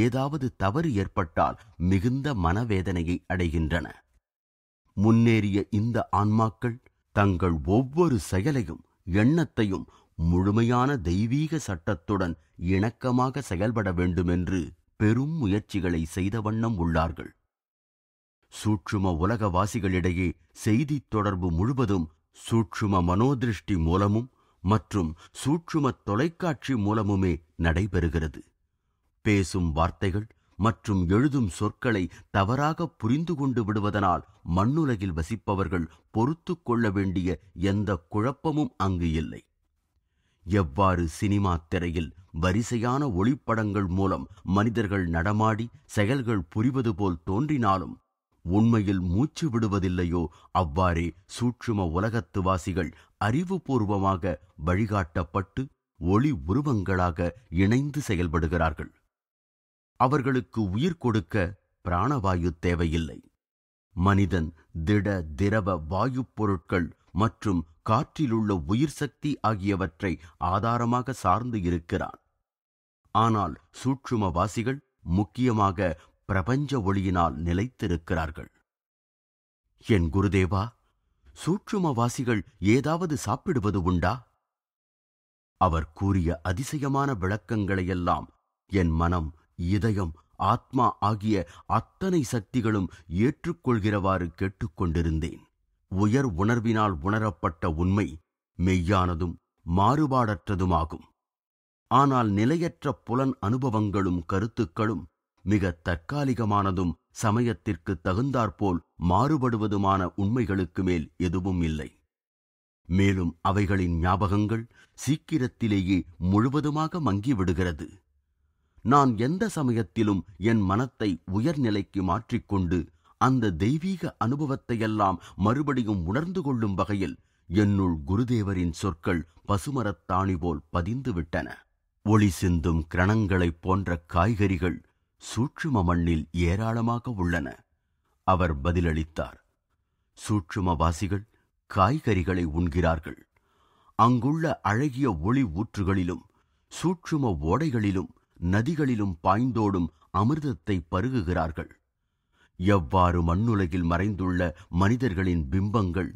ஏதாவது தவறு ஏற்பட்டால் மிகுந்த மனவேதனையை அடைகின்றன முன்னேறிய இந்த ஆன்மாக்கள் தங்கள் ஒவ்வொரு செயலையும் எண்ணத்தையும் முழுமையான தெய்வீக சட்டத்துடன் இணக்கமாக செயல்பட வேண்டுமென்று பெரும் முயற்சிகளை செய்த வண்ணம் உள்ளார்கள் சூட்சும உலகவாசிகளிடையே செய்தி தொடர்பு முழுவதும் சூட்சும மனோதிருஷ்டி மூலமும் மற்றும் சூட்சும தொலைக்காட்சி மூலமுமே நடைபெறுகிறது பேசும் வார்த்தைகள் மற்றும் எழுதும் சொற்களை தவறாக புரிந்து கொண்டு விடுவதனால் மண்ணுலகில் வசிப்பவர்கள் பொறுத்துக் கொள்ள வேண்டிய எந்த குழப்பமும் அங்கு இல்லை எவ்வாறு சினிமா திரையில் வரிசையான ஒளிப்படங்கள் மூலம் மனிதர்கள் நடமாடி செயல்கள் புரிவது போல் தோன்றினாலும் உண்மையில் மூச்சு விடுவதில்லையோ அவ்வாறே சூட்சும உலகத்து வாசிகள் அறிவுபூர்வமாக வழிகாட்டப்பட்டு ஒளி உருவங்களாக இணைந்து செயல்படுகிறார்கள் அவர்களுக்கு உயிர் கொடுக்க பிராணவாயு தேவையில்லை மனிதன் திட திரவ வாயுப் பொருட்கள் மற்றும் காற்றிலுள்ள உயிர் சக்தி ஆகியவற்றை ஆதாரமாக சார்ந்து இருக்கிறான் ஆனால் சூட்சுமவாசிகள் முக்கியமாக பிரபஞ்ச ஒளியினால் நிலைத்திருக்கிறார்கள் என் குருதேவா சூட்சுமவாசிகள் ஏதாவது சாப்பிடுவது உண்டா அவர் கூறிய அதிசயமான விளக்கங்களையெல்லாம் என் மனம் இதயம் ஆத்மா ஆகிய அத்தனை சக்திகளும் ஏற்றுக்கொள்கிறவாறு கேட்டுக்கொண்டிருந்தேன் உயர் உணர்வினால் உணரப்பட்ட உண்மை மெய்யானதும் மாறுபாடற்றதுமாகும் ஆனால் நிலையற்ற புலன் அனுபவங்களும் கருத்துக்களும் மிக தற்காலிகமானதும் சமயத்திற்கு தகுந்தாற்போல் மாறுபடுவதுமான உண்மைகளுக்கு மேல் எதுவும் இல்லை மேலும் அவைகளின் ஞாபகங்கள் சீக்கிரத்திலேயே முழுவதுமாக மங்கிவிடுகிறது நான் எந்த சமயத்திலும் என் மனத்தை உயர்நிலைக்கு மாற்றிக்கொண்டு அந்த தெய்வீக அனுபவத்தையெல்லாம் மறுபடியும் உணர்ந்து கொள்ளும் வகையில் என்னுள் குருதேவரின் சொற்கள் பசுமரத்தாணி போல் பதிந்து விட்டன ஒளி சிந்தும் கிரணங்களைப் போன்ற காய்கறிகள் சூட்சும மண்ணில் ஏராளமாக உள்ளன அவர் பதிலளித்தார் சூட்சுமவாசிகள் காய்கறிகளை உண்கிறார்கள் அங்குள்ள அழகிய ஒளி ஊற்றுகளிலும் சூட்சும ஓடைகளிலும் நதிகளிலும் பாய்ந்தோடும் அமிர்தத்தை பருகுகிறார்கள் எவ்வாறு மண்ணுலகில் மறைந்துள்ள மனிதர்களின் பிம்பங்கள்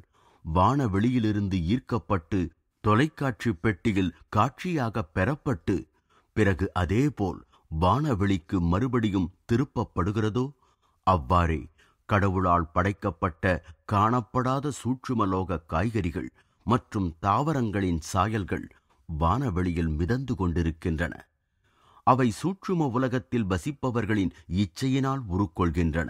வானவெளியிலிருந்து ஈர்க்கப்பட்டு தொலைக்காட்சி பெட்டியில் காட்சியாக பெறப்பட்டு பிறகு அதேபோல் வானவெளிக்கு மறுபடியும் திருப்பப்படுகிறதோ அவ்வாறே கடவுளால் படைக்கப்பட்ட காணப்படாத சூட்சுமலோக காய்கறிகள் மற்றும் தாவரங்களின் சாயல்கள் வானவெளியில் மிதந்து கொண்டிருக்கின்றன அவை சூட்சும உலகத்தில் வசிப்பவர்களின் இச்சையினால் உருக்கொள்கின்றன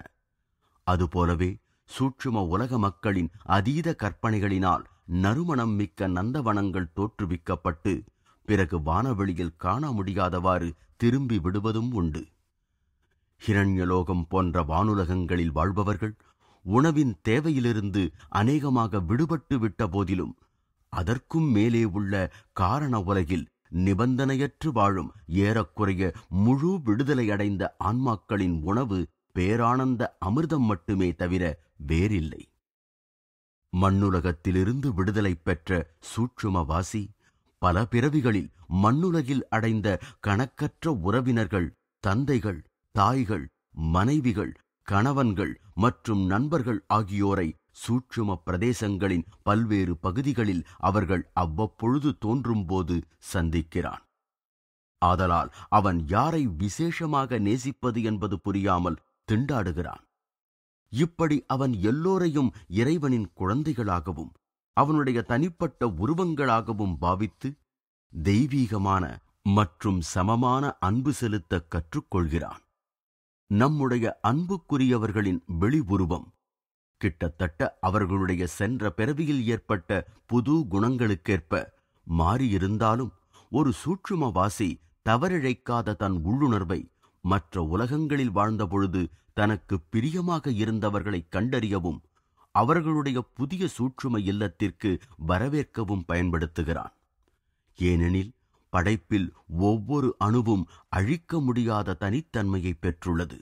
அதுபோலவே சூட்சும உலக மக்களின் அதீத கற்பனைகளினால் நறுமணம் மிக்க நந்தவனங்கள் தோற்றுவிக்கப்பட்டு பிறகு வானவெளியில் காண முடியாதவாறு திரும்பி விடுவதும் உண்டு ஹிரண்யலோகம் போன்ற வானுலகங்களில் வாழ்பவர்கள் உணவின் தேவையிலிருந்து அநேகமாக விடுபட்டு விட்ட போதிலும் அதற்கும் மேலே உள்ள காரண உலகில் நிபந்தனையற்று வாழும் ஏறக்குறைய முழு விடுதலையடைந்த ஆன்மாக்களின் உணவு பேரானந்த அமிர்தம் மட்டுமே தவிர வேறில்லை மண்ணுலகத்திலிருந்து விடுதலை பெற்ற சூட்சுமவாசி பல பிறவிகளில் மண்ணுலகில் அடைந்த கணக்கற்ற உறவினர்கள் தந்தைகள் தாய்கள் மனைவிகள் கணவன்கள் மற்றும் நண்பர்கள் ஆகியோரை சூட்சும பிரதேசங்களின் பல்வேறு பகுதிகளில் அவர்கள் அவ்வப்பொழுது தோன்றும்போது சந்திக்கிறான் ஆதலால் அவன் யாரை விசேஷமாக நேசிப்பது என்பது புரியாமல் திண்டாடுகிறான் இப்படி அவன் எல்லோரையும் இறைவனின் குழந்தைகளாகவும் அவனுடைய தனிப்பட்ட உருவங்களாகவும் பாவித்து தெய்வீகமான மற்றும் சமமான அன்பு செலுத்த கற்றுக்கொள்கிறான் நம்முடைய அன்புக்குரியவர்களின் வெளி உருவம் கிட்டத்தட்ட அவர்களுடைய சென்ற பிறவியில் ஏற்பட்ட புது குணங்களுக்கேற்ப மாறியிருந்தாலும் ஒரு சூட்சுமவாசி தவறிழைக்காத தன் உள்ளுணர்வை மற்ற உலகங்களில் வாழ்ந்தபொழுது தனக்கு பிரியமாக இருந்தவர்களை கண்டறியவும் அவர்களுடைய புதிய சூற்றுமை இல்லத்திற்கு வரவேற்கவும் பயன்படுத்துகிறான் ஏனெனில் படைப்பில் ஒவ்வொரு அணுவும் அழிக்க முடியாத தனித்தன்மையை பெற்றுள்ளது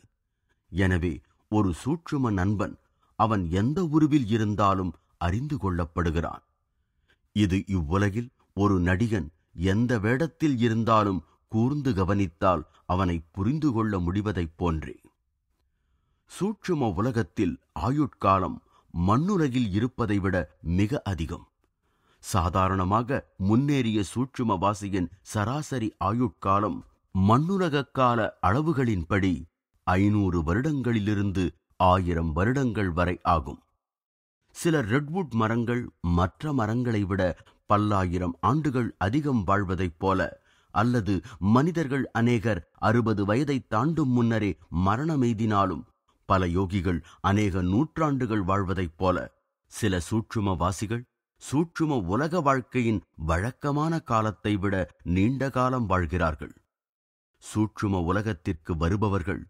எனவே ஒரு சூற்றும நண்பன் அவன் எந்த உருவில் இருந்தாலும் அறிந்து கொள்ளப்படுகிறான் இது இவ்வுலகில் ஒரு நடிகன் எந்த வேடத்தில் இருந்தாலும் கூர்ந்து கவனித்தால் அவனை புரிந்து கொள்ள முடிவதைப் போன்றே சூட்சும உலகத்தில் ஆயுட்காலம் மண்ணுலகில் இருப்பதை விட மிக அதிகம் சாதாரணமாக முன்னேறிய சூட்சுமவாசியின் சராசரி ஆயுட்காலம் மண்ணுலகக்கால கால அளவுகளின்படி ஐநூறு வருடங்களிலிருந்து ஆயிரம் வருடங்கள் வரை ஆகும் சில ரெட்வுட் மரங்கள் மற்ற மரங்களை விட பல்லாயிரம் ஆண்டுகள் அதிகம் வாழ்வதைப் போல அல்லது மனிதர்கள் அநேகர் அறுபது வயதை தாண்டும் முன்னரே மரணமெய்தினாலும் பல யோகிகள் அநேக நூற்றாண்டுகள் வாழ்வதைப் போல சில சூட்சுமவாசிகள் சூட்சும உலக வாழ்க்கையின் வழக்கமான காலத்தை விட நீண்ட காலம் வாழ்கிறார்கள் சூட்சும உலகத்திற்கு வருபவர்கள்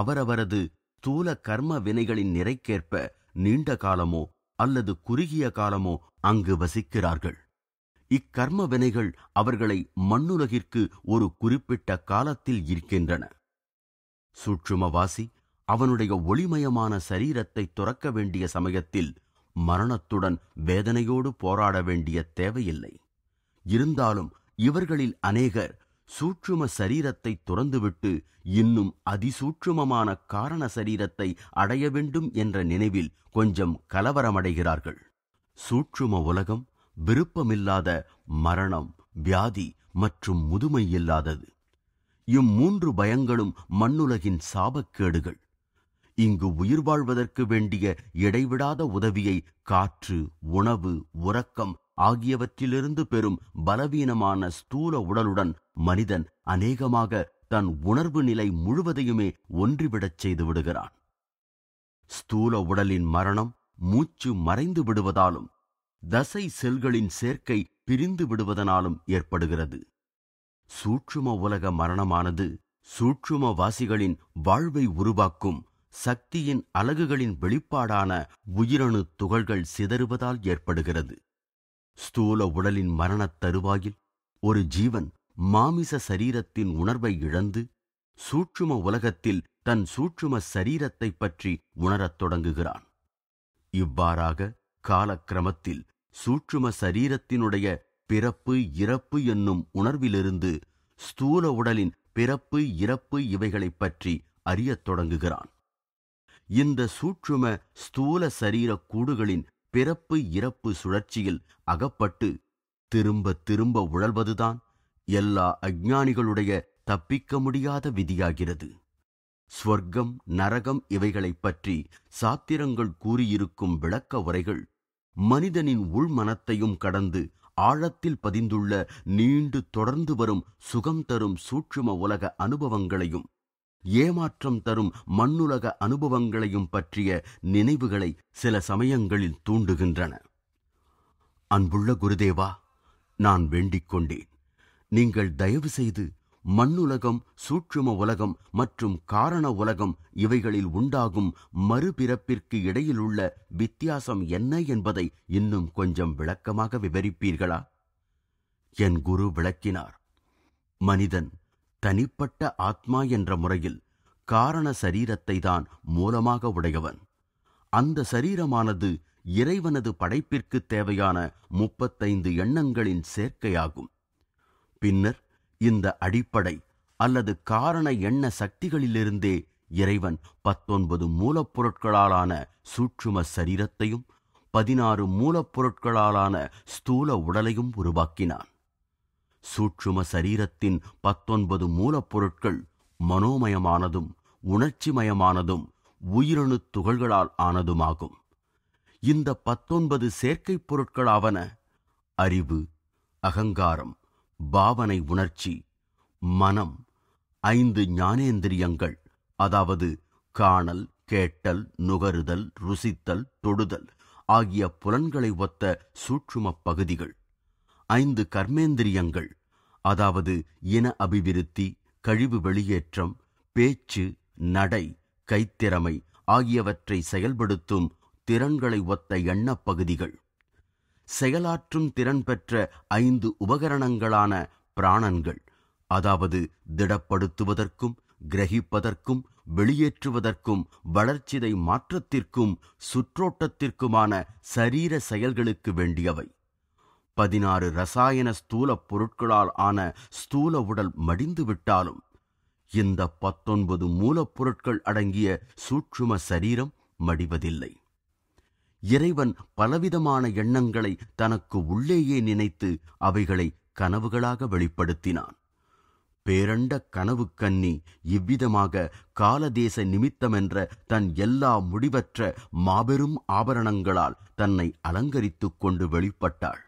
அவரவரது ஸ்தூல கர்ம வினைகளின் நிறைக்கேற்ப நீண்ட காலமோ அல்லது குறுகிய காலமோ அங்கு வசிக்கிறார்கள் இக்கர்ம வினைகள் அவர்களை மண்ணுலகிற்கு ஒரு குறிப்பிட்ட காலத்தில் இருக்கின்றன சூட்சுமவாசி அவனுடைய ஒளிமயமான சரீரத்தை துறக்க வேண்டிய சமயத்தில் மரணத்துடன் வேதனையோடு போராட வேண்டிய தேவையில்லை இருந்தாலும் இவர்களில் அநேகர் சூட்சும சரீரத்தை துறந்துவிட்டு இன்னும் அதிசூட்சுமமான காரண சரீரத்தை அடைய வேண்டும் என்ற நினைவில் கொஞ்சம் கலவரமடைகிறார்கள் சூட்சும உலகம் விருப்பமில்லாத மரணம் வியாதி மற்றும் முதுமை இல்லாதது இம்மூன்று பயங்களும் மண்ணுலகின் சாபக்கேடுகள் இங்கு உயிர் வாழ்வதற்கு வேண்டிய இடைவிடாத உதவியை காற்று உணவு உறக்கம் ஆகியவற்றிலிருந்து பெறும் பலவீனமான ஸ்தூல உடலுடன் மனிதன் அநேகமாக தன் உணர்வு நிலை முழுவதையுமே ஒன்றிவிடச் செய்து விடுகிறான் ஸ்தூல உடலின் மரணம் மூச்சு மறைந்து விடுவதாலும் தசை செல்களின் சேர்க்கை பிரிந்து விடுவதனாலும் ஏற்படுகிறது சூட்சும உலக மரணமானது சூட்சும வாசிகளின் வாழ்வை உருவாக்கும் சக்தியின் அலகுகளின் வெளிப்பாடான உயிரணு துகள்கள் சிதறுவதால் ஏற்படுகிறது ஸ்தூல உடலின் மரணத் தருவாயில் ஒரு ஜீவன் மாமிச சரீரத்தின் உணர்வை இழந்து சூட்சும உலகத்தில் தன் சூட்சும சரீரத்தைப் பற்றி உணரத் தொடங்குகிறான் இவ்வாறாக காலக்கிரமத்தில் சூட்சும சரீரத்தினுடைய பிறப்பு இறப்பு என்னும் உணர்விலிருந்து ஸ்தூல உடலின் பிறப்பு இறப்பு இவைகளைப் பற்றி அறியத் தொடங்குகிறான் இந்த சூட்சும ஸ்தூல சரீரக் கூடுகளின் பிறப்பு இறப்பு சுழற்சியில் அகப்பட்டு திரும்ப திரும்ப உழல்வதுதான் எல்லா அஜ்ஞானிகளுடைய தப்பிக்க முடியாத விதியாகிறது ஸ்வர்க்கம் நரகம் இவைகளைப் பற்றி சாத்திரங்கள் கூறியிருக்கும் விளக்க உரைகள் மனிதனின் உள்மனத்தையும் கடந்து ஆழத்தில் பதிந்துள்ள நீண்டு தொடர்ந்து வரும் சுகம் தரும் சூட்சும உலக அனுபவங்களையும் ஏமாற்றம் தரும் மண்ணுலக அனுபவங்களையும் பற்றிய நினைவுகளை சில சமயங்களில் தூண்டுகின்றன அன்புள்ள குருதேவா நான் வேண்டிக் கொண்டேன் நீங்கள் தயவு செய்து மண்ணுலகம் சூட்சும உலகம் மற்றும் காரண உலகம் இவைகளில் உண்டாகும் மறுபிறப்பிற்கு இடையிலுள்ள வித்தியாசம் என்ன என்பதை இன்னும் கொஞ்சம் விளக்கமாக விவரிப்பீர்களா என் குரு விளக்கினார் மனிதன் தனிப்பட்ட ஆத்மா என்ற முறையில் காரண சரீரத்தை தான் மூலமாக உடையவன் அந்த சரீரமானது இறைவனது படைப்பிற்கு தேவையான முப்பத்தைந்து எண்ணங்களின் சேர்க்கையாகும் பின்னர் இந்த அடிப்படை அல்லது காரண எண்ண சக்திகளிலிருந்தே இறைவன் பத்தொன்பது மூலப்பொருட்களாலான சூட்சும சரீரத்தையும் பதினாறு மூலப்பொருட்களாலான ஸ்தூல உடலையும் உருவாக்கினான் சூட்சும சரீரத்தின் பத்தொன்பது மூலப்பொருட்கள் மனோமயமானதும் உணர்ச்சிமயமானதும் உயிரணு துகள்களால் ஆனதுமாகும் இந்த பத்தொன்பது செயற்கைப் பொருட்களாவன அறிவு அகங்காரம் பாவனை உணர்ச்சி மனம் ஐந்து ஞானேந்திரியங்கள் அதாவது காணல் கேட்டல் நுகருதல் ருசித்தல் தொடுதல் ஆகிய புலன்களை ஒத்த சூட்சும பகுதிகள் ஐந்து கர்மேந்திரியங்கள் அதாவது இன அபிவிருத்தி கழிவு வெளியேற்றம் பேச்சு நடை கைத்திறமை ஆகியவற்றை செயல்படுத்தும் திறன்களை ஒத்த எண்ணப்பகுதிகள் செயலாற்றும் திறன் பெற்ற ஐந்து உபகரணங்களான பிராணன்கள் அதாவது திடப்படுத்துவதற்கும் கிரகிப்பதற்கும் வெளியேற்றுவதற்கும் வளர்ச்சிதை மாற்றத்திற்கும் சுற்றோட்டத்திற்குமான சரீர செயல்களுக்கு வேண்டியவை பதினாறு ரசாயன ஸ்தூல பொருட்களால் ஆன ஸ்தூல உடல் மடிந்துவிட்டாலும் இந்த பத்தொன்பது மூலப்பொருட்கள் அடங்கிய சூட்சும சரீரம் மடிவதில்லை இறைவன் பலவிதமான எண்ணங்களை தனக்கு உள்ளேயே நினைத்து அவைகளை கனவுகளாக வெளிப்படுத்தினான் பேரண்ட கனவு கன்னி இவ்விதமாக காலதேச நிமித்தமென்ற தன் எல்லா முடிவற்ற மாபெரும் ஆபரணங்களால் தன்னை அலங்கரித்துக் கொண்டு வெளிப்பட்டாள்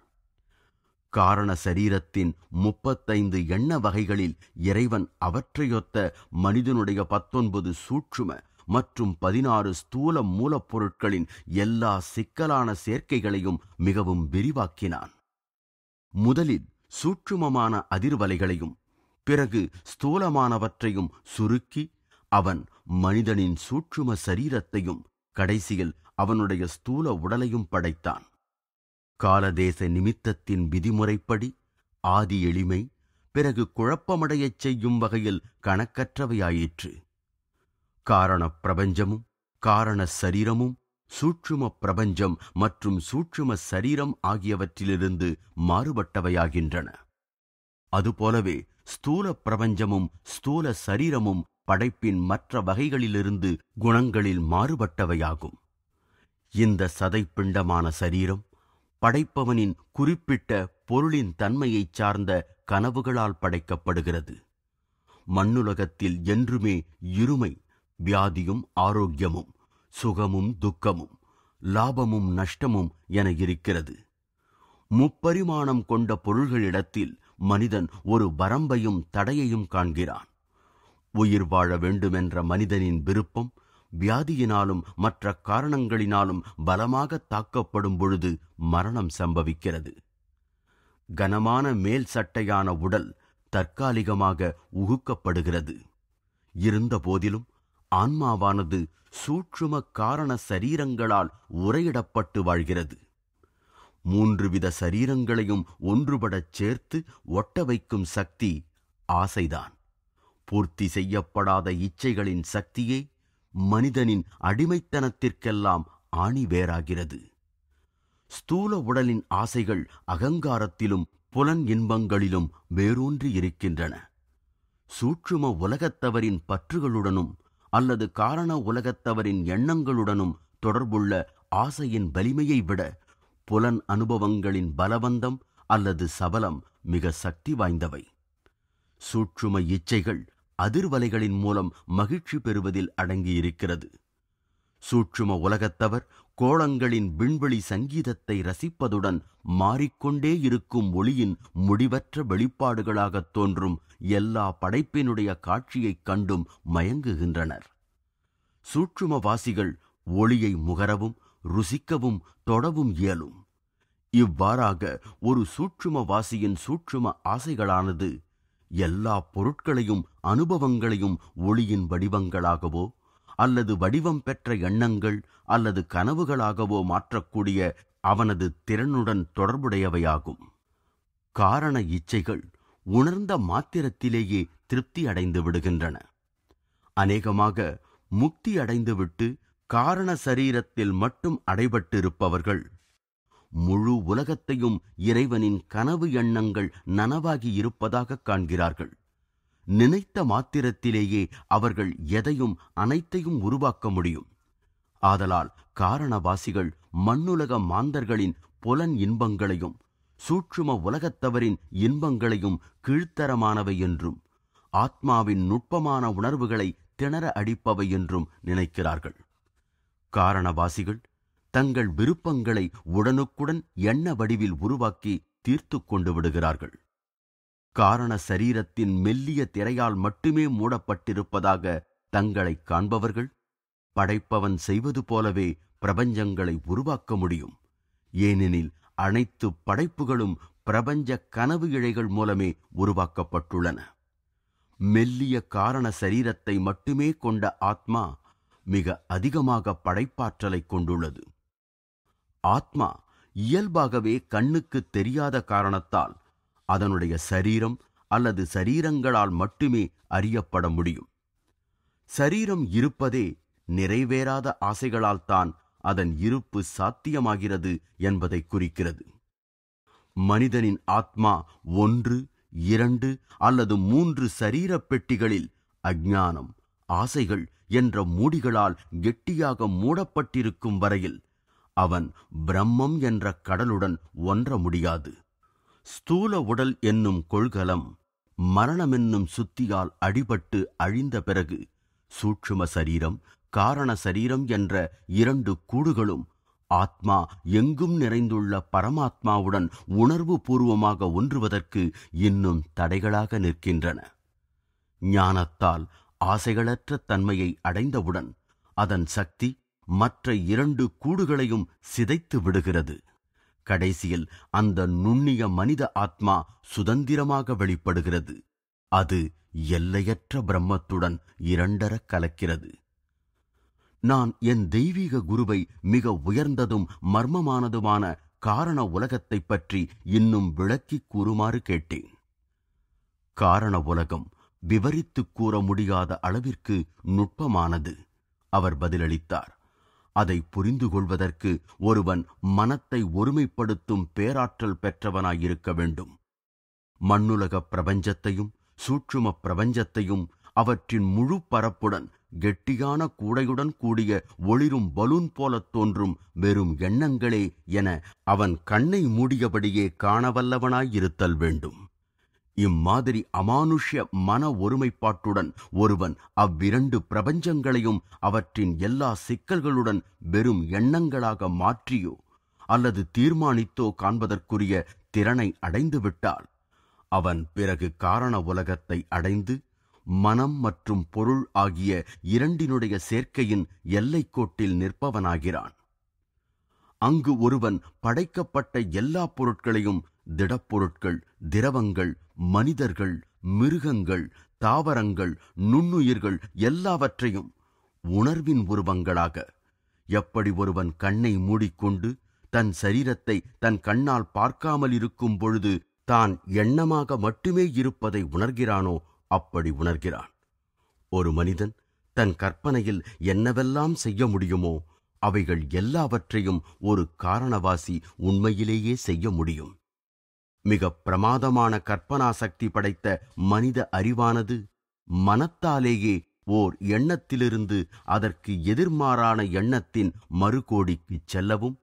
காரண சரீரத்தின் முப்பத்தைந்து எண்ண வகைகளில் இறைவன் அவற்றையொத்த மனிதனுடைய பத்தொன்பது சூற்றும மற்றும் பதினாறு ஸ்தூல மூலப்பொருட்களின் எல்லா சிக்கலான சேர்க்கைகளையும் மிகவும் விரிவாக்கினான் முதலில் சூட்சுமமான அதிர்வலைகளையும் பிறகு ஸ்தூலமானவற்றையும் சுருக்கி அவன் மனிதனின் சூட்சும சரீரத்தையும் கடைசியில் அவனுடைய ஸ்தூல உடலையும் படைத்தான் காலதேச நிமித்தத்தின் விதிமுறைப்படி ஆதி எளிமை பிறகு குழப்பமடையச் செய்யும் வகையில் கணக்கற்றவையாயிற்று காரண பிரபஞ்சமும் காரண சரீரமும் சூட்சும பிரபஞ்சம் மற்றும் சூட்சும சரீரம் ஆகியவற்றிலிருந்து மாறுபட்டவையாகின்றன அதுபோலவே ஸ்தூல பிரபஞ்சமும் ஸ்தூல சரீரமும் படைப்பின் மற்ற வகைகளிலிருந்து குணங்களில் மாறுபட்டவையாகும் இந்த சதைப்பிண்டமான சரீரம் படைப்பவனின் குறிப்பிட்ட பொருளின் தன்மையைச் சார்ந்த கனவுகளால் படைக்கப்படுகிறது மண்ணுலகத்தில் என்றுமே இருமை வியாதியும் ஆரோக்கியமும் சுகமும் துக்கமும் லாபமும் நஷ்டமும் என இருக்கிறது முப்பரிமாணம் கொண்ட பொருள்களிடத்தில் மனிதன் ஒரு வரம்பையும் தடையையும் காண்கிறான் உயிர் வாழ வேண்டுமென்ற மனிதனின் விருப்பம் வியாதியினாலும் மற்ற காரணங்களினாலும் பலமாக தாக்கப்படும் பொழுது மரணம் சம்பவிக்கிறது கனமான மேல் சட்டையான உடல் தற்காலிகமாக உகுக்கப்படுகிறது இருந்த போதிலும் ஆன்மாவானது சூட்சும காரண சரீரங்களால் உரையிடப்பட்டு வாழ்கிறது மூன்று வித சரீரங்களையும் ஒன்றுபடச் சேர்த்து ஒட்ட வைக்கும் சக்தி ஆசைதான் பூர்த்தி செய்யப்படாத இச்சைகளின் சக்தியே மனிதனின் அடிமைத்தனத்திற்கெல்லாம் ஆணி வேறாகிறது ஸ்தூல உடலின் ஆசைகள் அகங்காரத்திலும் புலன் இன்பங்களிலும் வேரூன்றி இருக்கின்றன சூற்றும உலகத்தவரின் பற்றுகளுடனும் அல்லது காரண உலகத்தவரின் எண்ணங்களுடனும் தொடர்புள்ள ஆசையின் வலிமையை விட புலன் அனுபவங்களின் பலவந்தம் அல்லது சபலம் மிக சக்தி வாய்ந்தவை சூற்றும இச்சைகள் அதிர்வலைகளின் மூலம் மகிழ்ச்சி பெறுவதில் அடங்கியிருக்கிறது சூற்றும உலகத்தவர் கோளங்களின் விண்வெளி சங்கீதத்தை ரசிப்பதுடன் மாறிக்கொண்டே இருக்கும் ஒளியின் முடிவற்ற வெளிப்பாடுகளாகத் தோன்றும் எல்லா படைப்பினுடைய காட்சியைக் கண்டும் மயங்குகின்றனர் சூட்சுமவாசிகள் ஒளியை முகரவும் ருசிக்கவும் தொடவும் இயலும் இவ்வாறாக ஒரு சூட்சுமவாசியின் சூட்சும ஆசைகளானது எல்லா பொருட்களையும் அனுபவங்களையும் ஒளியின் வடிவங்களாகவோ அல்லது வடிவம் பெற்ற எண்ணங்கள் அல்லது கனவுகளாகவோ மாற்றக்கூடிய அவனது திறனுடன் தொடர்புடையவையாகும் காரண இச்சைகள் உணர்ந்த மாத்திரத்திலேயே திருப்தி அடைந்து விடுகின்றன அநேகமாக முக்தி அடைந்துவிட்டு காரண சரீரத்தில் மட்டும் அடைபட்டிருப்பவர்கள் முழு உலகத்தையும் இறைவனின் கனவு எண்ணங்கள் நனவாகி இருப்பதாக காண்கிறார்கள் நினைத்த மாத்திரத்திலேயே அவர்கள் எதையும் அனைத்தையும் உருவாக்க முடியும் ஆதலால் காரணவாசிகள் மண்ணுலக மாந்தர்களின் புலன் இன்பங்களையும் சூட்சும உலகத்தவரின் இன்பங்களையும் கீழ்த்தரமானவை என்றும் ஆத்மாவின் நுட்பமான உணர்வுகளை திணற அடிப்பவை என்றும் நினைக்கிறார்கள் காரணவாசிகள் தங்கள் விருப்பங்களை உடனுக்குடன் எண்ண வடிவில் உருவாக்கி தீர்த்து கொண்டு விடுகிறார்கள் காரண சரீரத்தின் மெல்லிய திரையால் மட்டுமே மூடப்பட்டிருப்பதாக தங்களை காண்பவர்கள் படைப்பவன் செய்வது போலவே பிரபஞ்சங்களை உருவாக்க முடியும் ஏனெனில் அனைத்து படைப்புகளும் பிரபஞ்ச கனவு இழைகள் மூலமே உருவாக்கப்பட்டுள்ளன மெல்லிய காரண சரீரத்தை மட்டுமே கொண்ட ஆத்மா மிக அதிகமாக படைப்பாற்றலை கொண்டுள்ளது ஆத்மா இயல்பாகவே கண்ணுக்கு தெரியாத காரணத்தால் அதனுடைய சரீரம் அல்லது சரீரங்களால் மட்டுமே அறியப்பட முடியும் சரீரம் இருப்பதே நிறைவேறாத ஆசைகளால் தான் அதன் இருப்பு சாத்தியமாகிறது என்பதை குறிக்கிறது மனிதனின் ஆத்மா ஒன்று இரண்டு அல்லது மூன்று சரீர பெட்டிகளில் அஜானம் ஆசைகள் என்ற மூடிகளால் கெட்டியாக மூடப்பட்டிருக்கும் வரையில் அவன் பிரம்மம் என்ற கடலுடன் ஒன்ற முடியாது ஸ்தூல உடல் என்னும் கொள்கலம் மரணமென்னும் சுத்தியால் அடிபட்டு அழிந்த பிறகு சூட்சும சரீரம் காரண சரீரம் என்ற இரண்டு கூடுகளும் ஆத்மா எங்கும் நிறைந்துள்ள பரமாத்மாவுடன் உணர்வு பூர்வமாக ஒன்றுவதற்கு இன்னும் தடைகளாக நிற்கின்றன ஞானத்தால் ஆசைகளற்ற தன்மையை அடைந்தவுடன் அதன் சக்தி மற்ற இரண்டு கூடுகளையும் சிதைத்து விடுகிறது கடைசியில் அந்த நுண்ணிய மனித ஆத்மா சுதந்திரமாக வெளிப்படுகிறது அது எல்லையற்ற பிரம்மத்துடன் இரண்டரக் கலக்கிறது நான் என் தெய்வீக குருவை மிக உயர்ந்ததும் மர்மமானதுமான காரண உலகத்தை பற்றி இன்னும் விளக்கிக் கூறுமாறு கேட்டேன் காரண உலகம் விவரித்துக் கூற முடியாத அளவிற்கு நுட்பமானது அவர் பதிலளித்தார் அதை புரிந்து கொள்வதற்கு ஒருவன் மனத்தை ஒருமைப்படுத்தும் பேராற்றல் பெற்றவனாயிருக்க வேண்டும் மண்ணுலகப் பிரபஞ்சத்தையும் சூட்சும பிரபஞ்சத்தையும் அவற்றின் முழு பரப்புடன் கெட்டியான கூடையுடன் கூடிய ஒளிரும் பலூன் போலத் தோன்றும் வெறும் எண்ணங்களே என அவன் கண்ணை மூடியபடியே காணவல்லவனாயிருத்தல் வேண்டும் இம்மாதிரி அமானுஷ்ய மன ஒருமைப்பாட்டுடன் ஒருவன் அவ்விரண்டு பிரபஞ்சங்களையும் அவற்றின் எல்லா சிக்கல்களுடன் வெறும் எண்ணங்களாக மாற்றியோ அல்லது தீர்மானித்தோ காண்பதற்குரிய திறனை அடைந்துவிட்டால் அவன் பிறகு காரண உலகத்தை அடைந்து மனம் மற்றும் பொருள் ஆகிய இரண்டினுடைய சேர்க்கையின் எல்லைக்கோட்டில் நிற்பவனாகிறான் அங்கு ஒருவன் படைக்கப்பட்ட எல்லா பொருட்களையும் திடப்பொருட்கள் திரவங்கள் மனிதர்கள் மிருகங்கள் தாவரங்கள் நுண்ணுயிர்கள் எல்லாவற்றையும் உணர்வின் உருவங்களாக எப்படி ஒருவன் கண்ணை மூடிக்கொண்டு தன் சரீரத்தை தன் கண்ணால் பார்க்காமல் இருக்கும் பொழுது தான் எண்ணமாக மட்டுமே இருப்பதை உணர்கிறானோ அப்படி உணர்கிறான் ஒரு மனிதன் தன் கற்பனையில் என்னவெல்லாம் செய்ய முடியுமோ அவைகள் எல்லாவற்றையும் ஒரு காரணவாசி உண்மையிலேயே செய்ய முடியும் மிக பிரமாதமான கற்பனா சக்தி படைத்த மனித அறிவானது மனத்தாலேயே ஓர் எண்ணத்திலிருந்து அதற்கு எதிர்மாறான எண்ணத்தின் மறுகோடிக்குச் செல்லவும்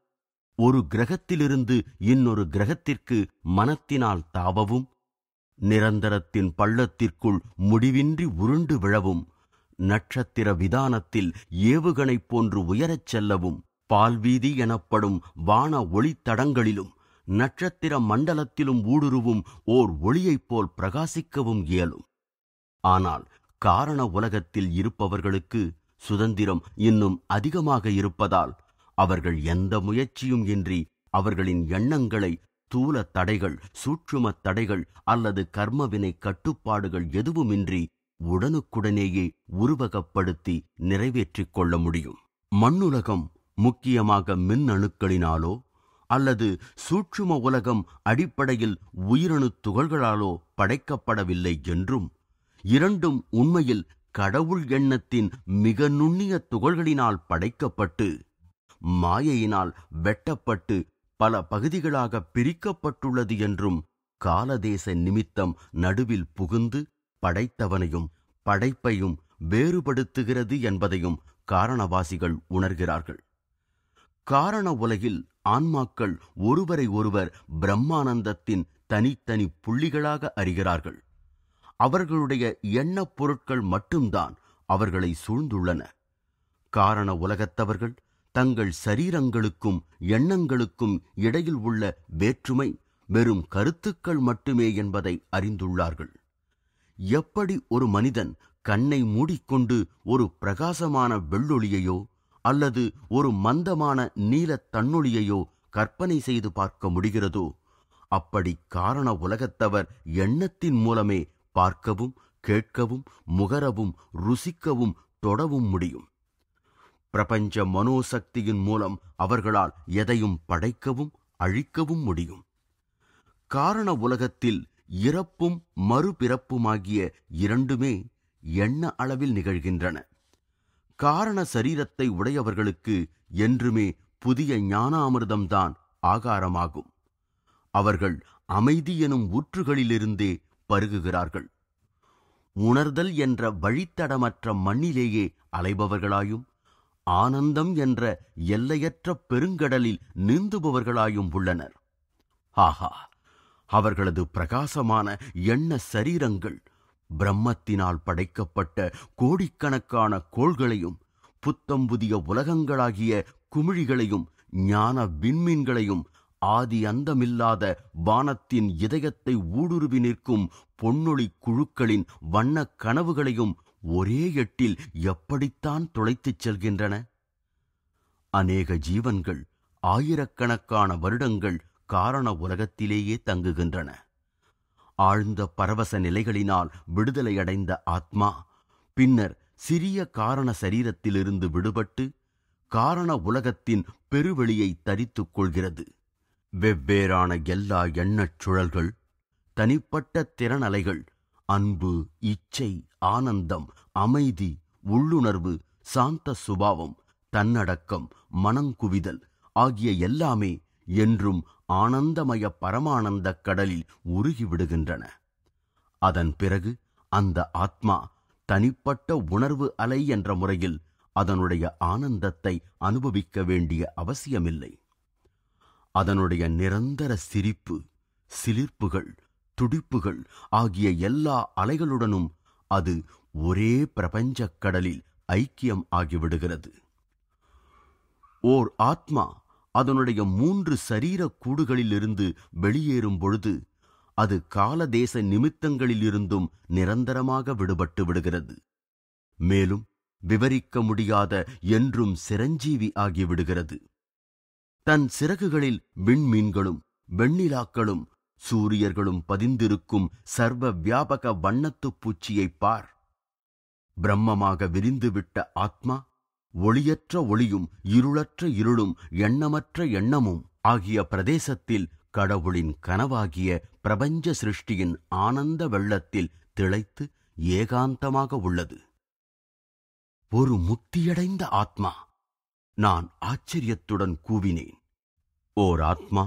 ஒரு கிரகத்திலிருந்து இன்னொரு கிரகத்திற்கு மனத்தினால் தாவவும் நிரந்தரத்தின் பள்ளத்திற்குள் முடிவின்றி உருண்டு விழவும் நட்சத்திர விதானத்தில் ஏவுகணைப் போன்று உயரச் செல்லவும் பால்வீதி எனப்படும் வான ஒளித்தடங்களிலும் நட்சத்திர மண்டலத்திலும் ஊடுருவும் ஓர் ஒளியைப் போல் பிரகாசிக்கவும் இயலும் ஆனால் காரண உலகத்தில் இருப்பவர்களுக்கு சுதந்திரம் இன்னும் அதிகமாக இருப்பதால் அவர்கள் எந்த முயற்சியும் இன்றி அவர்களின் எண்ணங்களை ஸ்தூல தடைகள் சூட்சும தடைகள் அல்லது கர்மவினை கட்டுப்பாடுகள் எதுவுமின்றி உடனுக்குடனேயே உருவகப்படுத்தி நிறைவேற்றிக் கொள்ள முடியும் மண்ணுலகம் முக்கியமாக மின்னணுக்களினாலோ அல்லது சூட்சும உலகம் அடிப்படையில் உயிரணு துகள்களாலோ படைக்கப்படவில்லை என்றும் இரண்டும் உண்மையில் கடவுள் எண்ணத்தின் மிக நுண்ணிய துகள்களினால் படைக்கப்பட்டு மாயையினால் வெட்டப்பட்டு பல பகுதிகளாக பிரிக்கப்பட்டுள்ளது என்றும் காலதேச நிமித்தம் நடுவில் புகுந்து படைத்தவனையும் படைப்பையும் வேறுபடுத்துகிறது என்பதையும் காரணவாசிகள் உணர்கிறார்கள் காரண உலகில் ஆன்மாக்கள் ஒருவரை ஒருவர் பிரம்மானந்தத்தின் தனித்தனி புள்ளிகளாக அறிகிறார்கள் அவர்களுடைய எண்ணப் பொருட்கள் மட்டும்தான் அவர்களை சூழ்ந்துள்ளன காரண உலகத்தவர்கள் தங்கள் சரீரங்களுக்கும் எண்ணங்களுக்கும் இடையில் உள்ள வேற்றுமை வெறும் கருத்துக்கள் மட்டுமே என்பதை அறிந்துள்ளார்கள் எப்படி ஒரு மனிதன் கண்ணை மூடிக்கொண்டு ஒரு பிரகாசமான வெள்ளொளியையோ அல்லது ஒரு மந்தமான நீலத் தன்னொளியையோ கற்பனை செய்து பார்க்க முடிகிறதோ அப்படி காரண உலகத்தவர் எண்ணத்தின் மூலமே பார்க்கவும் கேட்கவும் முகரவும் ருசிக்கவும் தொடவும் முடியும் பிரபஞ்ச மனோசக்தியின் மூலம் அவர்களால் எதையும் படைக்கவும் அழிக்கவும் முடியும் காரண உலகத்தில் இறப்பும் மறுபிறப்புமாகிய இரண்டுமே எண்ண அளவில் நிகழ்கின்றன காரண சரீரத்தை உடையவர்களுக்கு என்றுமே புதிய ஞானாமிர்தம்தான் ஆகாரமாகும் அவர்கள் அமைதி எனும் ஊற்றுகளிலிருந்தே பருகுகிறார்கள் உணர்தல் என்ற வழித்தடமற்ற மண்ணிலேயே அலைபவர்களாயும் ஆனந்தம் என்ற எல்லையற்ற பெருங்கடலில் நீந்துபவர்களாயும் உள்ளனர் ஆஹா அவர்களது பிரகாசமான எண்ண சரீரங்கள் பிரம்மத்தினால் படைக்கப்பட்ட கோடிக்கணக்கான கோள்களையும் புத்தம்புதிய உலகங்களாகிய குமிழிகளையும் ஞான விண்மீன்களையும் ஆதி அந்தமில்லாத வானத்தின் இதயத்தை ஊடுருவி நிற்கும் பொன்னொழி குழுக்களின் வண்ணக் கனவுகளையும் ஒரே எட்டில் எப்படித்தான் துளைத்துச் செல்கின்றன அநேக ஜீவன்கள் ஆயிரக்கணக்கான வருடங்கள் காரண உலகத்திலேயே தங்குகின்றன ஆழ்ந்த பரவச நிலைகளினால் விடுதலையடைந்த ஆத்மா பின்னர் சிறிய காரண சரீரத்திலிருந்து விடுபட்டு காரண உலகத்தின் பெருவெளியை தரித்துக் கொள்கிறது வெவ்வேறான எல்லா எண்ணச் சுழல்கள் தனிப்பட்ட திறனலைகள் அன்பு இச்சை ஆனந்தம் அமைதி உள்ளுணர்வு சாந்த சுபாவம் தன்னடக்கம் மனங்குவிதல் ஆகிய எல்லாமே என்றும் ஆனந்தமய பரமானந்த கடலில் உருகிவிடுகின்றன அதன் பிறகு அந்த ஆத்மா தனிப்பட்ட உணர்வு அலை என்ற முறையில் அதனுடைய ஆனந்தத்தை அனுபவிக்க வேண்டிய அவசியமில்லை அதனுடைய நிரந்தர சிரிப்பு சிலிர்ப்புகள் துடிப்புகள் ஆகிய எல்லா அலைகளுடனும் அது ஒரே பிரபஞ்சக் கடலில் ஐக்கியம் ஆகிவிடுகிறது ஓர் ஆத்மா அதனுடைய மூன்று சரீரக் கூடுகளிலிருந்து வெளியேறும் பொழுது அது காலதேச நிமித்தங்களிலிருந்தும் நிரந்தரமாக விடுபட்டு விடுகிறது மேலும் விவரிக்க முடியாத என்றும் சிரஞ்சீவி ஆகிவிடுகிறது தன் சிறகுகளில் விண்மீன்களும் வெண்ணிலாக்களும் சூரியர்களும் பதிந்திருக்கும் சர்வ வியாபக வண்ணத்துப் பூச்சியைப் பார் பிரம்மமாக விரிந்துவிட்ட ஆத்மா ஒளியற்ற ஒளியும் இருளற்ற இருளும் எண்ணமற்ற எண்ணமும் ஆகிய பிரதேசத்தில் கடவுளின் கனவாகிய பிரபஞ்ச சிருஷ்டியின் ஆனந்த வெள்ளத்தில் திளைத்து ஏகாந்தமாக உள்ளது ஒரு முத்தியடைந்த ஆத்மா நான் ஆச்சரியத்துடன் கூவினேன் ஓர் ஆத்மா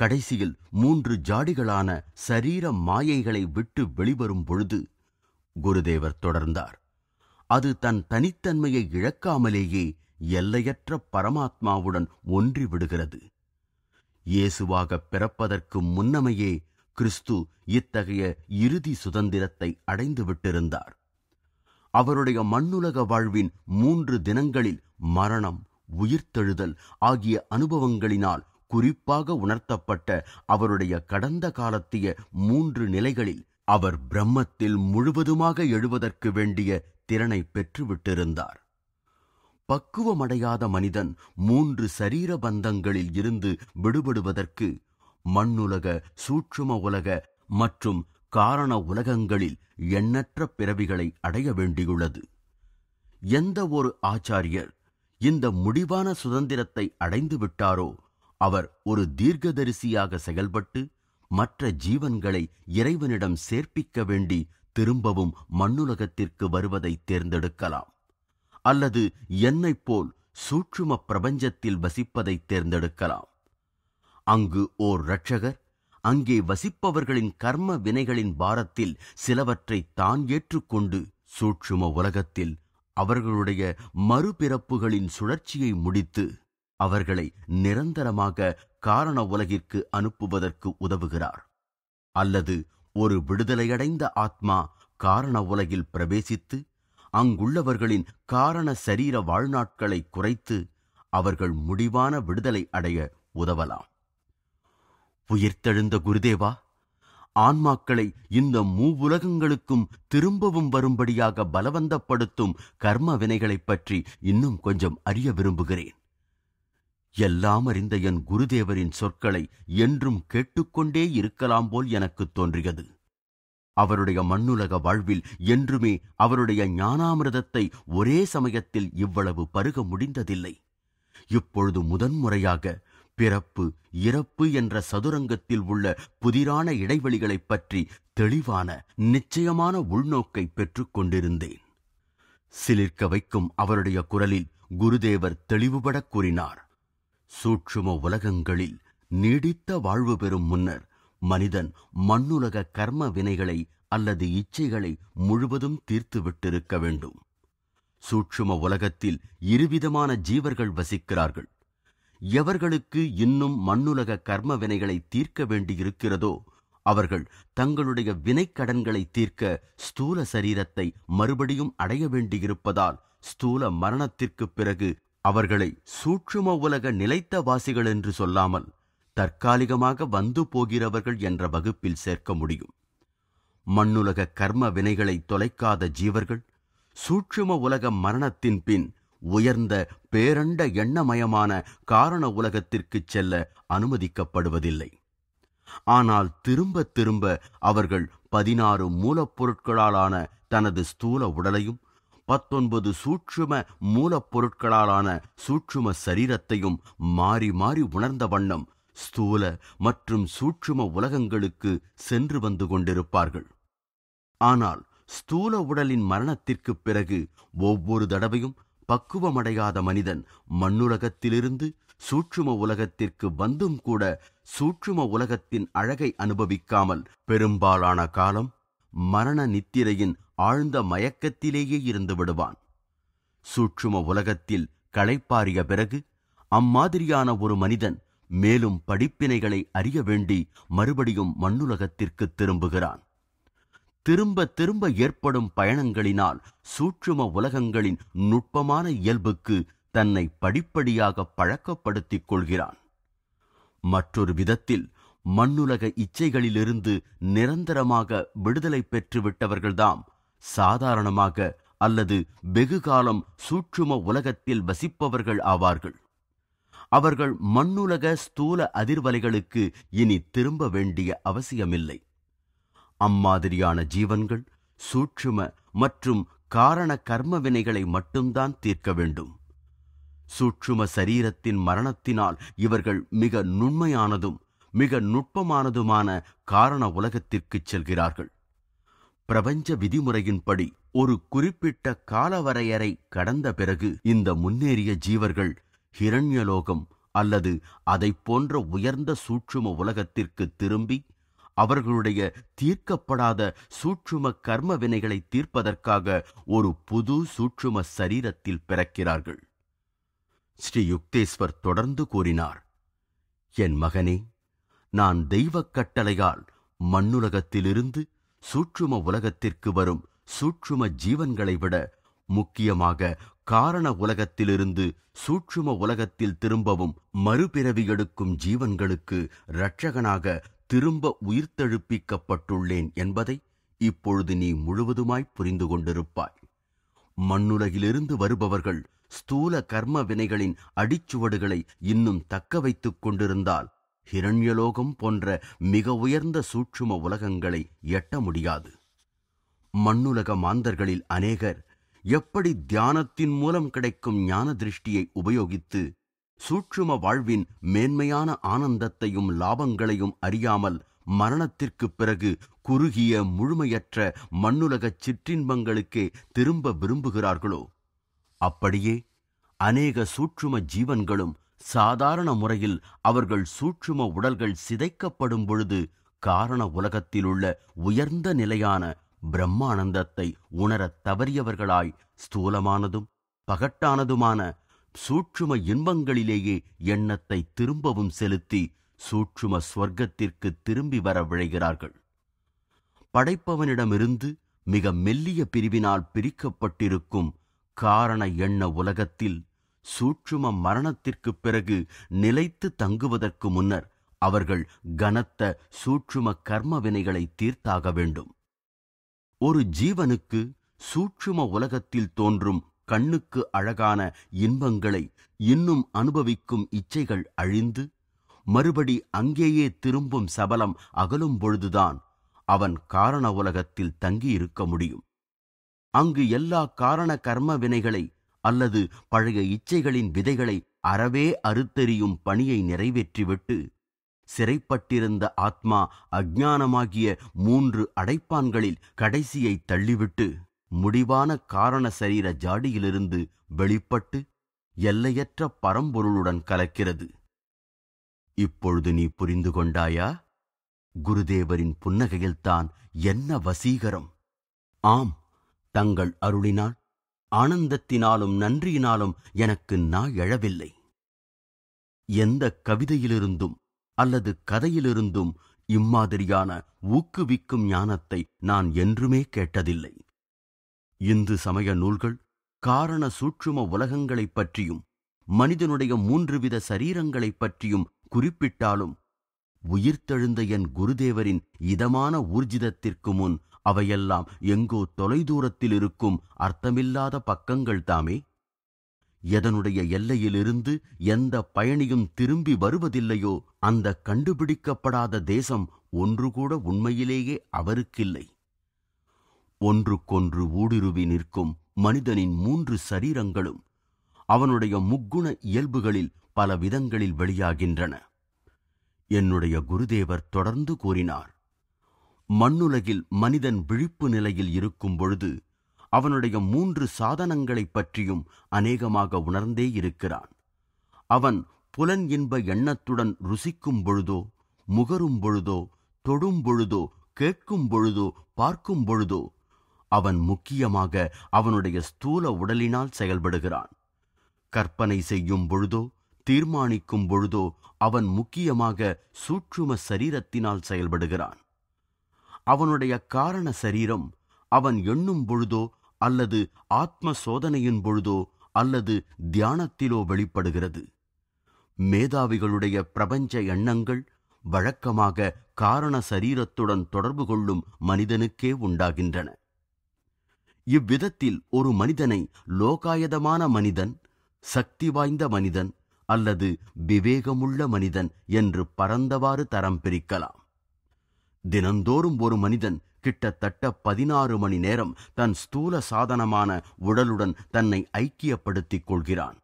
கடைசியில் மூன்று ஜாடிகளான சரீர மாயைகளை விட்டு வெளிவரும் பொழுது குருதேவர் தொடர்ந்தார் அது தன் தனித்தன்மையை இழக்காமலேயே எல்லையற்ற பரமாத்மாவுடன் ஒன்றி விடுகிறது இயேசுவாக பிறப்பதற்கு முன்னமையே கிறிஸ்து இத்தகைய இறுதி சுதந்திரத்தை அடைந்து விட்டிருந்தார் அவருடைய மண்ணுலக வாழ்வின் மூன்று தினங்களில் மரணம் உயிர்த்தெழுதல் ஆகிய அனுபவங்களினால் குறிப்பாக உணர்த்தப்பட்ட அவருடைய கடந்த காலத்திய மூன்று நிலைகளில் அவர் பிரம்மத்தில் முழுவதுமாக எழுவதற்கு வேண்டிய திறனை பெற்றுவிட்டிருந்தார் பக்குவமடையாத மனிதன் மூன்று சரீர பந்தங்களில் இருந்து விடுபடுவதற்கு மண்ணுலக சூட்சும உலக மற்றும் காரண உலகங்களில் எண்ணற்ற பிறவிகளை அடைய வேண்டியுள்ளது எந்த ஒரு ஆச்சாரியர் இந்த முடிவான சுதந்திரத்தை அடைந்து விட்டாரோ அவர் ஒரு தீர்க்கதரிசியாக செயல்பட்டு மற்ற ஜீவன்களை இறைவனிடம் சேர்ப்பிக்க வேண்டி திரும்பவும் மண்ணுலகத்திற்கு வருவதை தேர்ந்தெடுக்கலாம் அல்லது என்னைப் போல் சூட்சும பிரபஞ்சத்தில் வசிப்பதை தேர்ந்தெடுக்கலாம் அங்கு ஓர் இரட்சகர் அங்கே வசிப்பவர்களின் கர்ம வினைகளின் பாரத்தில் சிலவற்றை தான் ஏற்றுக்கொண்டு சூட்சும உலகத்தில் அவர்களுடைய மறுபிறப்புகளின் சுழற்சியை முடித்து அவர்களை நிரந்தரமாக காரண உலகிற்கு அனுப்புவதற்கு உதவுகிறார் அல்லது ஒரு விடுதலையடைந்த ஆத்மா காரண உலகில் பிரவேசித்து அங்குள்ளவர்களின் காரண சரீர வாழ்நாட்களை குறைத்து அவர்கள் முடிவான விடுதலை அடைய உதவலாம் உயிர்த்தெழுந்த குருதேவா ஆன்மாக்களை இந்த மூவுலகங்களுக்கும் திரும்பவும் வரும்படியாக பலவந்தப்படுத்தும் கர்ம வினைகளைப் பற்றி இன்னும் கொஞ்சம் அறிய விரும்புகிறேன் எல்லாம் அறிந்த என் குருதேவரின் சொற்களை என்றும் கேட்டுக்கொண்டே இருக்கலாம் போல் எனக்குத் தோன்றியது அவருடைய மண்ணுலக வாழ்வில் என்றுமே அவருடைய ஞானாமிரதத்தை ஒரே சமயத்தில் இவ்வளவு பருக முடிந்ததில்லை இப்பொழுது முதன்முறையாக பிறப்பு இறப்பு என்ற சதுரங்கத்தில் உள்ள புதிரான இடைவெளிகளைப் பற்றி தெளிவான நிச்சயமான உள்நோக்கை பெற்றுக் கொண்டிருந்தேன் சிலிர்க்க வைக்கும் அவருடைய குரலில் குருதேவர் தெளிவுபடக் கூறினார் சூட்சும உலகங்களில் நீடித்த வாழ்வு பெறும் முன்னர் மனிதன் மண்ணுலக கர்ம வினைகளை அல்லது இச்சைகளை முழுவதும் தீர்த்து விட்டிருக்க வேண்டும் சூட்சும உலகத்தில் இருவிதமான ஜீவர்கள் வசிக்கிறார்கள் எவர்களுக்கு இன்னும் மண்ணுலக கர்ம வினைகளை தீர்க்க வேண்டியிருக்கிறதோ அவர்கள் தங்களுடைய வினைக்கடன்களை தீர்க்க ஸ்தூல சரீரத்தை மறுபடியும் அடைய வேண்டியிருப்பதால் ஸ்தூல மரணத்திற்குப் பிறகு அவர்களை சூட்சும உலக நிலைத்த வாசிகள் என்று சொல்லாமல் தற்காலிகமாக வந்து போகிறவர்கள் என்ற வகுப்பில் சேர்க்க முடியும் மண்ணுலக கர்ம வினைகளை தொலைக்காத ஜீவர்கள் சூட்சும உலக மரணத்தின் பின் உயர்ந்த பேரண்ட எண்ணமயமான காரண உலகத்திற்குச் செல்ல அனுமதிக்கப்படுவதில்லை ஆனால் திரும்ப திரும்ப அவர்கள் பதினாறு மூலப்பொருட்களாலான தனது ஸ்தூல உடலையும் பத்தொன்பது சூட்சும மூலப்பொருட்களாலான சூட்சும சரீரத்தையும் மாறி மாறி உணர்ந்த வண்ணம் ஸ்தூல மற்றும் சூட்சும உலகங்களுக்கு சென்று வந்து கொண்டிருப்பார்கள் ஆனால் ஸ்தூல உடலின் மரணத்திற்குப் பிறகு ஒவ்வொரு தடவையும் பக்குவமடையாத மனிதன் மண்ணுலகத்திலிருந்து சூட்சும உலகத்திற்கு வந்தும் கூட சூட்சும உலகத்தின் அழகை அனுபவிக்காமல் பெரும்பாலான காலம் மரண நித்திரையின் ஆழ்ந்த மயக்கத்திலேயே இருந்து விடுவான் சூட்சும உலகத்தில் களைப்பாரிய பிறகு அம்மாதிரியான ஒரு மனிதன் மேலும் படிப்பினைகளை அறிய வேண்டி மறுபடியும் மண்ணுலகத்திற்கு திரும்புகிறான் திரும்ப திரும்ப ஏற்படும் பயணங்களினால் சூட்சும உலகங்களின் நுட்பமான இயல்புக்கு தன்னை படிப்படியாக பழக்கப்படுத்திக் கொள்கிறான் மற்றொரு விதத்தில் மண்ணுலக இச்சைகளிலிருந்து நிரந்தரமாக விடுதலை பெற்றுவிட்டவர்கள்தாம் சாதாரணமாக அல்லது வெகுகாலம் சூட்சும உலகத்தில் வசிப்பவர்கள் ஆவார்கள் அவர்கள் மண்ணுலக ஸ்தூல அதிர்வலைகளுக்கு இனி திரும்ப வேண்டிய அவசியமில்லை அம்மாதிரியான ஜீவன்கள் சூட்சும மற்றும் காரண கர்ம வினைகளை மட்டும்தான் தீர்க்க வேண்டும் சூட்சும சரீரத்தின் மரணத்தினால் இவர்கள் மிக நுண்மையானதும் மிக நுட்பமானதுமான காரண உலகத்திற்கு செல்கிறார்கள் பிரபஞ்ச விதிமுறையின்படி ஒரு குறிப்பிட்ட காலவரையறை கடந்த பிறகு இந்த முன்னேறிய ஜீவர்கள் ஹிரண்யலோகம் அல்லது அதை போன்ற உயர்ந்த சூட்சும உலகத்திற்கு திரும்பி அவர்களுடைய தீர்க்கப்படாத சூட்சும கர்ம வினைகளை தீர்ப்பதற்காக ஒரு புது சூட்சும சரீரத்தில் பிறக்கிறார்கள் ஸ்ரீ யுக்தேஸ்வர் தொடர்ந்து கூறினார் என் மகனே நான் தெய்வக் கட்டளையால் மண்ணுலகத்திலிருந்து சூற்றும உலகத்திற்கு வரும் சூற்றும ஜீவன்களை விட முக்கியமாக காரண உலகத்திலிருந்து சூற்றும உலகத்தில் திரும்பவும் மறுபிறவி எடுக்கும் ஜீவன்களுக்கு இரட்சகனாக திரும்ப உயிர்த்தெழுப்பிக்கப்பட்டுள்ளேன் என்பதை இப்பொழுது நீ முழுவதுமாய் புரிந்து கொண்டிருப்பாய் மண்ணுலகிலிருந்து வருபவர்கள் ஸ்தூல கர்ம வினைகளின் அடிச்சுவடுகளை இன்னும் தக்க வைத்துக் கொண்டிருந்தால் ஹிரண்யலோகம் போன்ற மிக உயர்ந்த சூட்சும உலகங்களை எட்ட முடியாது மண்ணுலக மாந்தர்களில் அநேகர் எப்படி தியானத்தின் மூலம் கிடைக்கும் ஞான திருஷ்டியை உபயோகித்து சூட்சும வாழ்வின் மேன்மையான ஆனந்தத்தையும் லாபங்களையும் அறியாமல் மரணத்திற்குப் பிறகு குறுகிய முழுமையற்ற மண்ணுலகச் சிற்றின்பங்களுக்கே திரும்ப விரும்புகிறார்களோ அப்படியே அநேக சூட்சும ஜீவன்களும் சாதாரண முறையில் அவர்கள் சூட்சும உடல்கள் சிதைக்கப்படும் பொழுது காரண உலகத்திலுள்ள உயர்ந்த நிலையான பிரம்மானந்தத்தை உணரத் தவறியவர்களாய் ஸ்தூலமானதும் பகட்டானதுமான சூட்சும இன்பங்களிலேயே எண்ணத்தை திரும்பவும் செலுத்தி சூட்சும ஸ்வர்க்கத்திற்கு திரும்பி வர விழைகிறார்கள் படைப்பவனிடமிருந்து மிக மெல்லிய பிரிவினால் பிரிக்கப்பட்டிருக்கும் காரண எண்ண உலகத்தில் சூட்சும மரணத்திற்குப் பிறகு நிலைத்து தங்குவதற்கு முன்னர் அவர்கள் கனத்த சூட்சும கர்ம வினைகளை தீர்த்தாக வேண்டும் ஒரு ஜீவனுக்கு சூட்சும உலகத்தில் தோன்றும் கண்ணுக்கு அழகான இன்பங்களை இன்னும் அனுபவிக்கும் இச்சைகள் அழிந்து மறுபடி அங்கேயே திரும்பும் சபலம் அகலும் பொழுதுதான் அவன் காரண உலகத்தில் தங்கியிருக்க முடியும் அங்கு எல்லா காரண கர்ம வினைகளை அல்லது பழைய இச்சைகளின் விதைகளை அறவே அறுத்தெறியும் பணியை நிறைவேற்றிவிட்டு சிறைப்பட்டிருந்த ஆத்மா அஜானமாகிய மூன்று அடைப்பான்களில் கடைசியை தள்ளிவிட்டு முடிவான காரண சரீர ஜாடியிலிருந்து வெளிப்பட்டு எல்லையற்ற பரம்பொருளுடன் கலக்கிறது இப்பொழுது நீ புரிந்து கொண்டாயா குருதேவரின் புன்னகையில்தான் என்ன வசீகரம் ஆம் தங்கள் அருளினால் ஆனந்தத்தினாலும் நன்றியினாலும் எனக்கு நான் எழவில்லை எந்த கவிதையிலிருந்தும் அல்லது கதையிலிருந்தும் இம்மாதிரியான ஊக்குவிக்கும் ஞானத்தை நான் என்றுமே கேட்டதில்லை இந்து சமய நூல்கள் காரண சூட்சும உலகங்களைப் பற்றியும் மனிதனுடைய மூன்று வித சரீரங்களைப் பற்றியும் குறிப்பிட்டாலும் உயிர்த்தெழுந்த என் குருதேவரின் இதமான ஊர்ஜிதத்திற்கு முன் அவையெல்லாம் எங்கோ தொலைதூரத்தில் இருக்கும் அர்த்தமில்லாத பக்கங்கள் தாமே எதனுடைய எல்லையிலிருந்து எந்த பயணியும் திரும்பி வருவதில்லையோ அந்த கண்டுபிடிக்கப்படாத தேசம் ஒன்று கூட உண்மையிலேயே அவருக்கில்லை ஒன்றுக்கொன்று ஊடுருவி நிற்கும் மனிதனின் மூன்று சரீரங்களும் அவனுடைய முக்குண இயல்புகளில் பல விதங்களில் வெளியாகின்றன என்னுடைய குருதேவர் தொடர்ந்து கூறினார் மண்ணுலகில் மனிதன் விழிப்பு நிலையில் இருக்கும் பொழுது அவனுடைய மூன்று சாதனங்களைப் பற்றியும் அநேகமாக உணர்ந்தே இருக்கிறான் அவன் புலன் இன்ப எண்ணத்துடன் ருசிக்கும் பொழுதோ முகரும் பொழுதோ தொடும் பொழுதோ கேட்கும் பொழுதோ பார்க்கும் பொழுதோ அவன் முக்கியமாக அவனுடைய ஸ்தூல உடலினால் செயல்படுகிறான் கற்பனை செய்யும் பொழுதோ தீர்மானிக்கும் பொழுதோ அவன் முக்கியமாக சூற்றும சரீரத்தினால் செயல்படுகிறான் அவனுடைய காரண சரீரம் அவன் எண்ணும் பொழுதோ அல்லது ஆத்ம சோதனையின் பொழுதோ அல்லது தியானத்திலோ வெளிப்படுகிறது மேதாவிகளுடைய பிரபஞ்ச எண்ணங்கள் வழக்கமாக காரண சரீரத்துடன் தொடர்பு கொள்ளும் மனிதனுக்கே உண்டாகின்றன இவ்விதத்தில் ஒரு மனிதனை லோகாயதமான மனிதன் சக்தி வாய்ந்த மனிதன் அல்லது விவேகமுள்ள மனிதன் என்று பரந்தவாறு தரம் பிரிக்கலாம் தினந்தோறும் ஒரு மனிதன் கிட்டத்தட்ட பதினாறு மணி நேரம் தன் ஸ்தூல சாதனமான உடலுடன் தன்னை ஐக்கியப்படுத்திக் கொள்கிறான்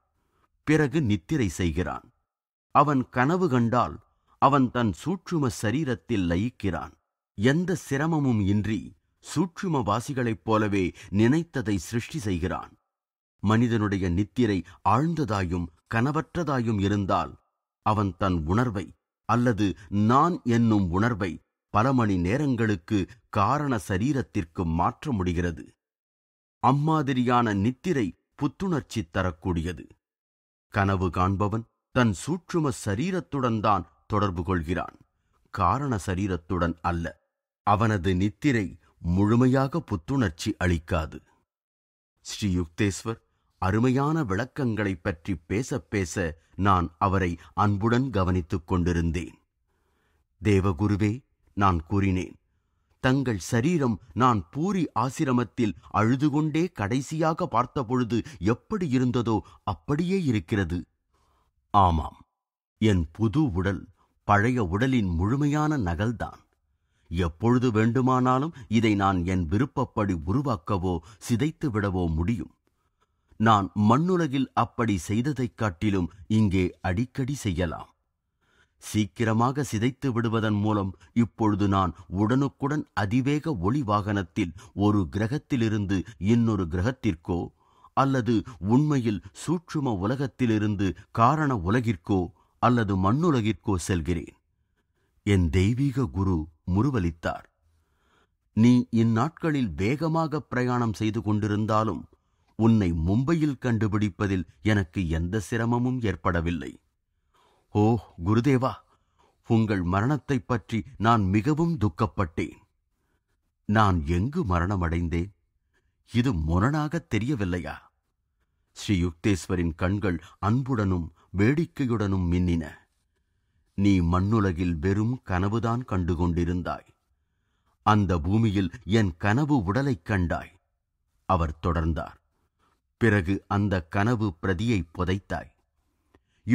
பிறகு நித்திரை செய்கிறான் அவன் கனவு கண்டால் அவன் தன் சூட்சும சரீரத்தில் லயிக்கிறான் எந்த சிரமமும் இன்றி சூட்சும வாசிகளைப் போலவே நினைத்ததை சிருஷ்டி செய்கிறான் மனிதனுடைய நித்திரை ஆழ்ந்ததாயும் கனவற்றதாயும் இருந்தால் அவன் தன் உணர்வை அல்லது நான் என்னும் உணர்வை பல மணி நேரங்களுக்கு காரண சரீரத்திற்கு மாற்ற முடிகிறது அம்மாதிரியான நித்திரை புத்துணர்ச்சி தரக்கூடியது கனவு காண்பவன் தன் சூற்றும சரீரத்துடன் தான் தொடர்பு கொள்கிறான் காரண சரீரத்துடன் அல்ல அவனது நித்திரை முழுமையாக புத்துணர்ச்சி அளிக்காது ஸ்ரீ யுக்தேஸ்வர் அருமையான விளக்கங்களை பற்றி பேச பேச நான் அவரை அன்புடன் கவனித்துக் கொண்டிருந்தேன் தேவகுருவே நான் கூறினேன் தங்கள் சரீரம் நான் பூரி ஆசிரமத்தில் அழுது கொண்டே கடைசியாக பார்த்தபொழுது எப்படி இருந்ததோ அப்படியே இருக்கிறது ஆமாம் என் புது உடல் பழைய உடலின் முழுமையான நகல்தான் எப்பொழுது வேண்டுமானாலும் இதை நான் என் விருப்பப்படி உருவாக்கவோ சிதைத்து விடவோ முடியும் நான் மண்ணுலகில் அப்படி செய்ததைக் காட்டிலும் இங்கே அடிக்கடி செய்யலாம் சீக்கிரமாக சிதைத்து விடுவதன் மூலம் இப்பொழுது நான் உடனுக்குடன் அதிவேக ஒளி வாகனத்தில் ஒரு கிரகத்திலிருந்து இன்னொரு கிரகத்திற்கோ அல்லது உண்மையில் சூட்சும உலகத்திலிருந்து காரண உலகிற்கோ அல்லது மண்ணுலகிற்கோ செல்கிறேன் என் தெய்வீக குரு முருவலித்தார் நீ இந்நாட்களில் வேகமாக பிரயாணம் செய்து கொண்டிருந்தாலும் உன்னை மும்பையில் கண்டுபிடிப்பதில் எனக்கு எந்த சிரமமும் ஏற்படவில்லை ஓ குருதேவா உங்கள் மரணத்தைப் பற்றி நான் மிகவும் துக்கப்பட்டேன் நான் எங்கு மரணமடைந்தேன் இது முரணாகத் தெரியவில்லையா ஸ்ரீயுக்தேஸ்வரின் கண்கள் அன்புடனும் வேடிக்கையுடனும் மின்னின நீ மண்ணுலகில் வெறும் கனவுதான் கண்டுகொண்டிருந்தாய் அந்த பூமியில் என் கனவு உடலைக் கண்டாய் அவர் தொடர்ந்தார் பிறகு அந்த கனவு பிரதியைப் புதைத்தாய்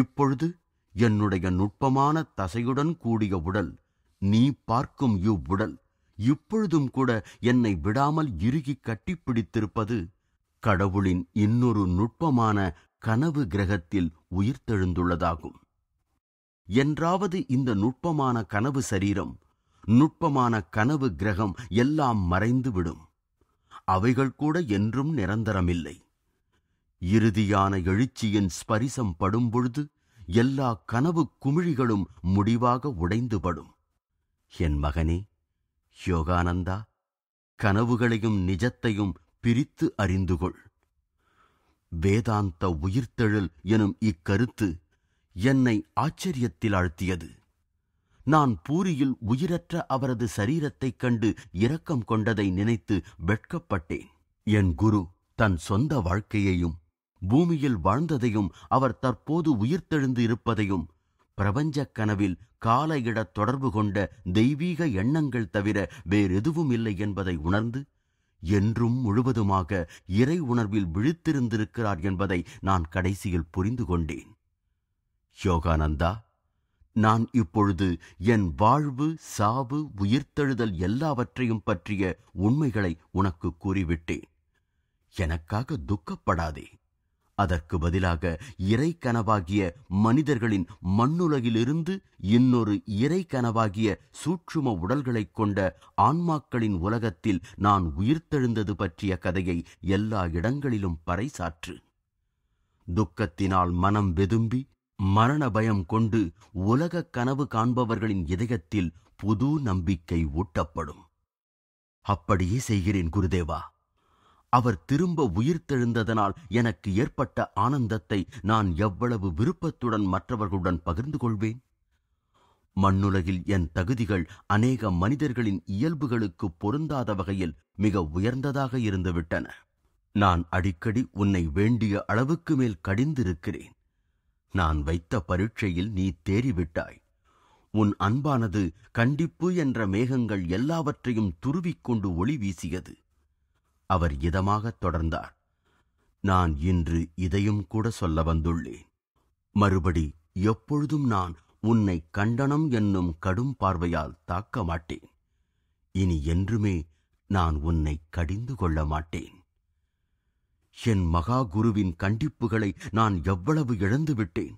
இப்பொழுது என்னுடைய நுட்பமான தசையுடன் கூடிய உடல் நீ பார்க்கும் இவ்வுடல் இப்பொழுதும் கூட என்னை விடாமல் இறுகி கட்டிப்பிடித்திருப்பது கடவுளின் இன்னொரு நுட்பமான கனவு கிரகத்தில் உயிர்த்தெழுந்துள்ளதாகும் என்றாவது இந்த நுட்பமான கனவு சரீரம் நுட்பமான கனவு கிரகம் எல்லாம் மறைந்துவிடும் அவைகள் கூட என்றும் நிரந்தரமில்லை இறுதியான எழுச்சியின் ஸ்பரிசம் படும்பொழுது எல்லா கனவு குமிழிகளும் முடிவாக உடைந்துபடும் என் மகனே யோகானந்தா கனவுகளையும் நிஜத்தையும் பிரித்து அறிந்து கொள் வேதாந்த உயிர்த்தெழில் எனும் இக்கருத்து என்னை ஆச்சரியத்தில் ஆழ்த்தியது நான் பூரியில் உயிரற்ற அவரது சரீரத்தைக் கண்டு இரக்கம் கொண்டதை நினைத்து வெட்கப்பட்டேன் என் குரு தன் சொந்த வாழ்க்கையையும் பூமியில் வாழ்ந்ததையும் அவர் தற்போது உயிர்த்தெழுந்து இருப்பதையும் பிரபஞ்சக் கனவில் கால இட தொடர்பு கொண்ட தெய்வீக எண்ணங்கள் தவிர வேறெதுவும் இல்லை என்பதை உணர்ந்து என்றும் முழுவதுமாக இறை உணர்வில் விழித்திருந்திருக்கிறார் என்பதை நான் கடைசியில் புரிந்து கொண்டேன் யோகானந்தா நான் இப்பொழுது என் வாழ்வு சாவு உயிர்த்தெழுதல் எல்லாவற்றையும் பற்றிய உண்மைகளை உனக்கு கூறிவிட்டேன் எனக்காக துக்கப்படாதே அதற்கு பதிலாக இறை கனவாகிய மனிதர்களின் மண்ணுலகிலிருந்து இன்னொரு இறை கனவாகிய சூட்சும உடல்களைக் கொண்ட ஆன்மாக்களின் உலகத்தில் நான் உயிர்த்தெழுந்தது பற்றிய கதையை எல்லா இடங்களிலும் பறைசாற்று துக்கத்தினால் மனம் வெதும்பி மரண பயம் கொண்டு உலகக் கனவு காண்பவர்களின் இதயத்தில் புது நம்பிக்கை ஊட்டப்படும் அப்படியே செய்கிறேன் குருதேவா அவர் திரும்ப உயிர்த்தெழுந்ததனால் எனக்கு ஏற்பட்ட ஆனந்தத்தை நான் எவ்வளவு விருப்பத்துடன் மற்றவர்களுடன் பகிர்ந்து கொள்வேன் மண்ணுலகில் என் தகுதிகள் அநேக மனிதர்களின் இயல்புகளுக்கு பொருந்தாத வகையில் மிக உயர்ந்ததாக இருந்துவிட்டன நான் அடிக்கடி உன்னை வேண்டிய அளவுக்கு மேல் கடிந்திருக்கிறேன் நான் வைத்த பரீட்சையில் நீ தேறிவிட்டாய் உன் அன்பானது கண்டிப்பு என்ற மேகங்கள் எல்லாவற்றையும் துருவிக்கொண்டு ஒளி வீசியது அவர் இதமாகத் தொடர்ந்தார் நான் இன்று இதையும் கூட சொல்ல வந்துள்ளேன் மறுபடி எப்பொழுதும் நான் உன்னை கண்டனம் என்னும் கடும் பார்வையால் தாக்க மாட்டேன் இனி என்றுமே நான் உன்னை கடிந்து கொள்ள மாட்டேன் என் மகா குருவின் கண்டிப்புகளை நான் எவ்வளவு இழந்துவிட்டேன்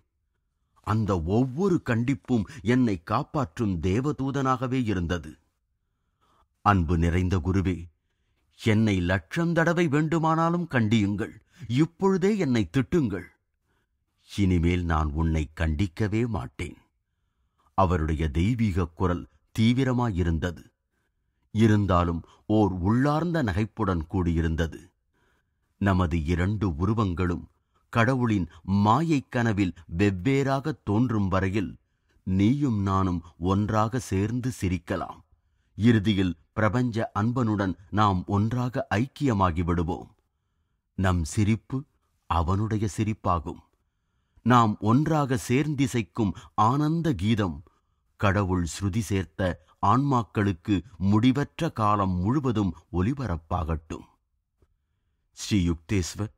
அந்த ஒவ்வொரு கண்டிப்பும் என்னை காப்பாற்றும் தேவதூதனாகவே இருந்தது அன்பு நிறைந்த குருவே என்னை லட்சம் தடவை வேண்டுமானாலும் கண்டியுங்கள் இப்பொழுதே என்னை திட்டுங்கள் இனிமேல் நான் உன்னை கண்டிக்கவே மாட்டேன் அவருடைய தெய்வீக குரல் தீவிரமாயிருந்தது இருந்தாலும் ஓர் உள்ளார்ந்த நகைப்புடன் கூடியிருந்தது நமது இரண்டு உருவங்களும் கடவுளின் மாயைக் கனவில் வெவ்வேறாக தோன்றும் வரையில் நீயும் நானும் ஒன்றாக சேர்ந்து சிரிக்கலாம் இறுதியில் பிரபஞ்ச அன்பனுடன் நாம் ஒன்றாக ஐக்கியமாகி விடுவோம் நம் சிரிப்பு அவனுடைய சிரிப்பாகும் நாம் ஒன்றாக சேர்ந்திசைக்கும் ஆனந்த கீதம் கடவுள் ஸ்ருதி சேர்த்த ஆன்மாக்களுக்கு முடிவற்ற காலம் முழுவதும் ஒலிபரப்பாகட்டும் ஸ்ரீ யுக்தேஸ்வர்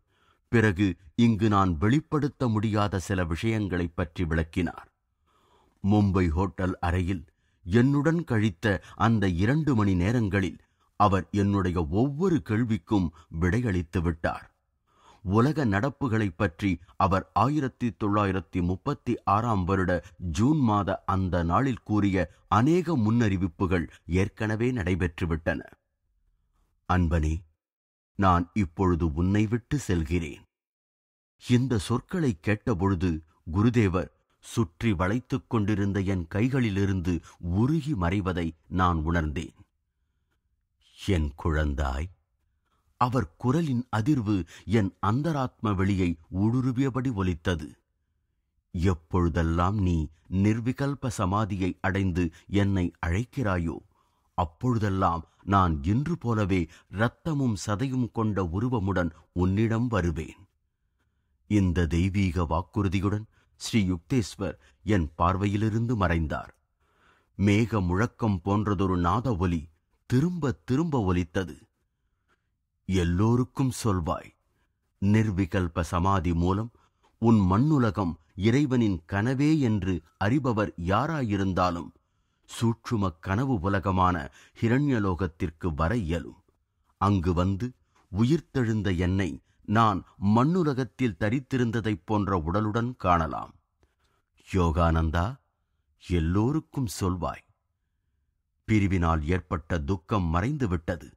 பிறகு இங்கு நான் வெளிப்படுத்த முடியாத சில விஷயங்களைப் பற்றி விளக்கினார் மும்பை ஹோட்டல் அறையில் என்னுடன் கழித்த அந்த இரண்டு மணி நேரங்களில் அவர் என்னுடைய ஒவ்வொரு கேள்விக்கும் விடையளித்து விட்டார் உலக நடப்புகளைப் பற்றி அவர் ஆயிரத்தி தொள்ளாயிரத்தி முப்பத்தி ஆறாம் வருட ஜூன் மாத அந்த நாளில் கூறிய அநேக முன்னறிவிப்புகள் ஏற்கனவே நடைபெற்றுவிட்டன அன்பனே நான் இப்பொழுது உன்னை விட்டு செல்கிறேன் இந்த சொற்களை கேட்டபொழுது குருதேவர் சுற்றி வளைத்துக் கொண்டிருந்த என் கைகளிலிருந்து உருகி மறைவதை நான் உணர்ந்தேன் என் குழந்தாய் அவர் குரலின் அதிர்வு என் அந்தராத்ம வெளியை ஊடுருவியபடி ஒலித்தது எப்பொழுதெல்லாம் நீ நிர்விகல்ப சமாதியை அடைந்து என்னை அழைக்கிறாயோ அப்பொழுதெல்லாம் நான் இன்று போலவே இரத்தமும் சதையும் கொண்ட உருவமுடன் உன்னிடம் வருவேன் இந்த தெய்வீக வாக்குறுதியுடன் ஸ்ரீ யுக்தேஸ்வர் என் பார்வையிலிருந்து மறைந்தார் மேக முழக்கம் போன்றதொரு நாத ஒலி திரும்ப திரும்ப ஒலித்தது எல்லோருக்கும் சொல்வாய் நிர்விகல்ப சமாதி மூலம் உன் மண்ணுலகம் இறைவனின் கனவே என்று அறிபவர் யாராயிருந்தாலும் சூற்றும கனவு உலகமான ஹிரண்யலோகத்திற்கு வர இயலும் அங்கு வந்து உயிர்த்தெழுந்த என்னை நான் மண்ணுலகத்தில் தரித்திருந்ததைப் போன்ற உடலுடன் காணலாம் யோகானந்தா எல்லோருக்கும் சொல்வாய் பிரிவினால் ஏற்பட்ட துக்கம் மறைந்துவிட்டது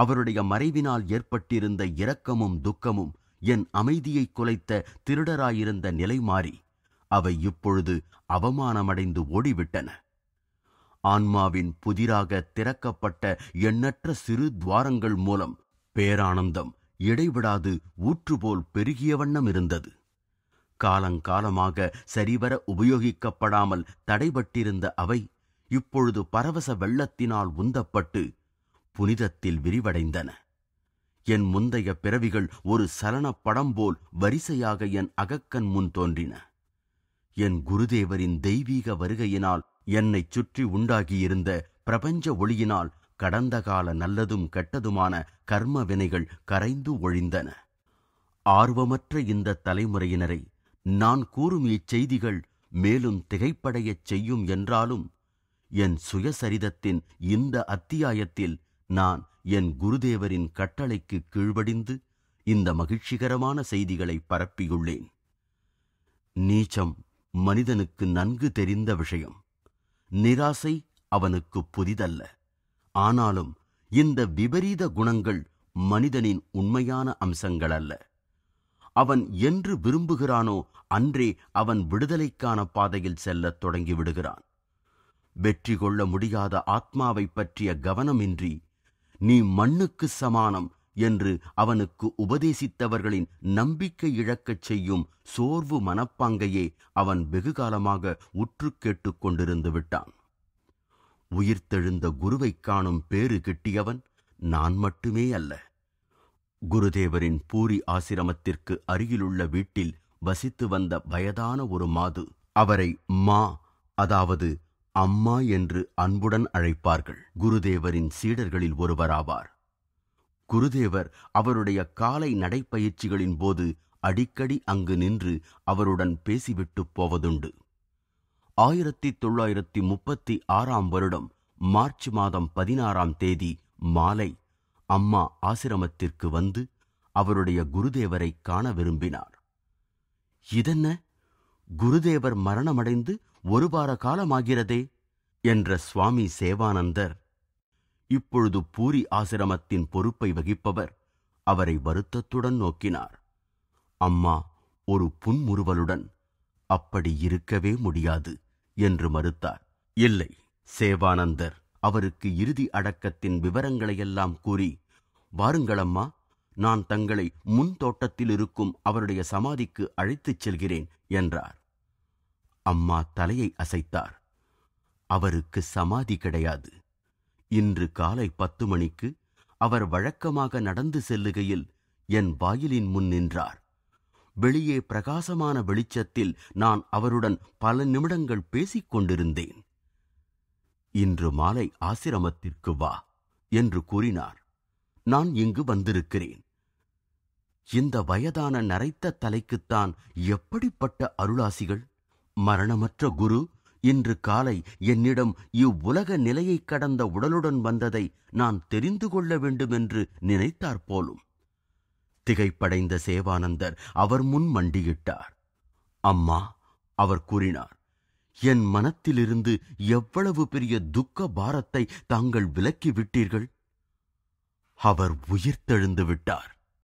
அவருடைய மறைவினால் ஏற்பட்டிருந்த இரக்கமும் துக்கமும் என் அமைதியை குலைத்த திருடராயிருந்த நிலை மாறி அவை இப்பொழுது அவமானமடைந்து ஓடிவிட்டன ஆன்மாவின் புதிராக திறக்கப்பட்ட எண்ணற்ற சிறு துவாரங்கள் மூலம் பேரானந்தம் இடைவிடாது ஊற்றுபோல் பெருகிய வண்ணம் இருந்தது காலங்காலமாக சரிவர உபயோகிக்கப்படாமல் தடைபட்டிருந்த அவை இப்பொழுது பரவச வெள்ளத்தினால் உந்தப்பட்டு புனிதத்தில் விரிவடைந்தன என் முந்தைய பிறவிகள் ஒரு சலனப் படம் போல் வரிசையாக என் அகக்கண் முன் தோன்றின என் குருதேவரின் தெய்வீக வருகையினால் என்னைச் சுற்றி உண்டாகியிருந்த பிரபஞ்ச ஒளியினால் கடந்த கால நல்லதும் கெட்டதுமான கர்ம வினைகள் கரைந்து ஒழிந்தன ஆர்வமற்ற இந்த தலைமுறையினரை நான் கூறும் இச்செய்திகள் மேலும் திகைப்படையச் செய்யும் என்றாலும் என் சுயசரிதத்தின் இந்த அத்தியாயத்தில் நான் என் குருதேவரின் கட்டளைக்கு கீழ்வடிந்து இந்த மகிழ்ச்சிகரமான செய்திகளை பரப்பியுள்ளேன் நீச்சம் மனிதனுக்கு நன்கு தெரிந்த விஷயம் நிராசை அவனுக்கு புதிதல்ல ஆனாலும் இந்த விபரீத குணங்கள் மனிதனின் உண்மையான அம்சங்கள் அல்ல அவன் என்று விரும்புகிறானோ அன்றே அவன் விடுதலைக்கான பாதையில் செல்லத் தொடங்கிவிடுகிறான் வெற்றி கொள்ள முடியாத ஆத்மாவை பற்றிய கவனமின்றி நீ மண்ணுக்கு சமானம் என்று அவனுக்கு உபதேசித்தவர்களின் நம்பிக்கை இழக்கச் செய்யும் சோர்வு மனப்பாங்கையே அவன் வெகுகாலமாக உற்று கொண்டிருந்து விட்டான் உயிர்த்தெழுந்த குருவைக் காணும் பேறு கிட்டியவன் நான் மட்டுமே அல்ல குருதேவரின் பூரி ஆசிரமத்திற்கு அருகிலுள்ள வீட்டில் வசித்து வந்த வயதான ஒரு மாது அவரை மா அதாவது அம்மா என்று அன்புடன் அழைப்பார்கள் குருதேவரின் சீடர்களில் ஒருவராவார் குருதேவர் அவருடைய காலை நடைப்பயிற்சிகளின் போது அடிக்கடி அங்கு நின்று அவருடன் பேசிவிட்டு போவதுண்டு ஆயிரத்தி தொள்ளாயிரத்தி முப்பத்தி ஆறாம் வருடம் மார்ச் மாதம் பதினாறாம் தேதி மாலை அம்மா ஆசிரமத்திற்கு வந்து அவருடைய குருதேவரை காண விரும்பினார் இதென்ன குருதேவர் மரணமடைந்து ஒரு வார காலமாகிறதே என்ற சுவாமி சேவானந்தர் இப்பொழுது பூரி ஆசிரமத்தின் பொறுப்பை வகிப்பவர் அவரை வருத்தத்துடன் நோக்கினார் அம்மா ஒரு புன்முறுவலுடன் அப்படி இருக்கவே முடியாது என்று மறுத்தார் இல்லை சேவானந்தர் அவருக்கு இறுதி அடக்கத்தின் விவரங்களையெல்லாம் கூறி வாருங்களம்மா நான் தங்களை முன் தோட்டத்தில் இருக்கும் அவருடைய சமாதிக்கு அழைத்துச் செல்கிறேன் என்றார் அம்மா தலையை அசைத்தார் அவருக்கு சமாதி கிடையாது இன்று காலை பத்து மணிக்கு அவர் வழக்கமாக நடந்து செல்லுகையில் என் வாயிலின் முன் நின்றார் வெளியே பிரகாசமான வெளிச்சத்தில் நான் அவருடன் பல நிமிடங்கள் பேசிக் கொண்டிருந்தேன் இன்று மாலை ஆசிரமத்திற்கு வா என்று கூறினார் நான் இங்கு வந்திருக்கிறேன் இந்த வயதான நரைத்த தலைக்குத்தான் எப்படிப்பட்ட அருளாசிகள் மரணமற்ற குரு இன்று காலை என்னிடம் இவ்வுலக நிலையைக் கடந்த உடலுடன் வந்ததை நான் தெரிந்து கொள்ள வேண்டுமென்று நினைத்தாற்போலும் திகைப்படைந்த சேவானந்தர் அவர் முன் மண்டியிட்டார் அம்மா அவர் கூறினார் என் மனத்திலிருந்து எவ்வளவு பெரிய துக்க பாரத்தை தாங்கள் விலக்கி விட்டீர்கள் அவர் உயிர்த்தெழுந்து விட்டார்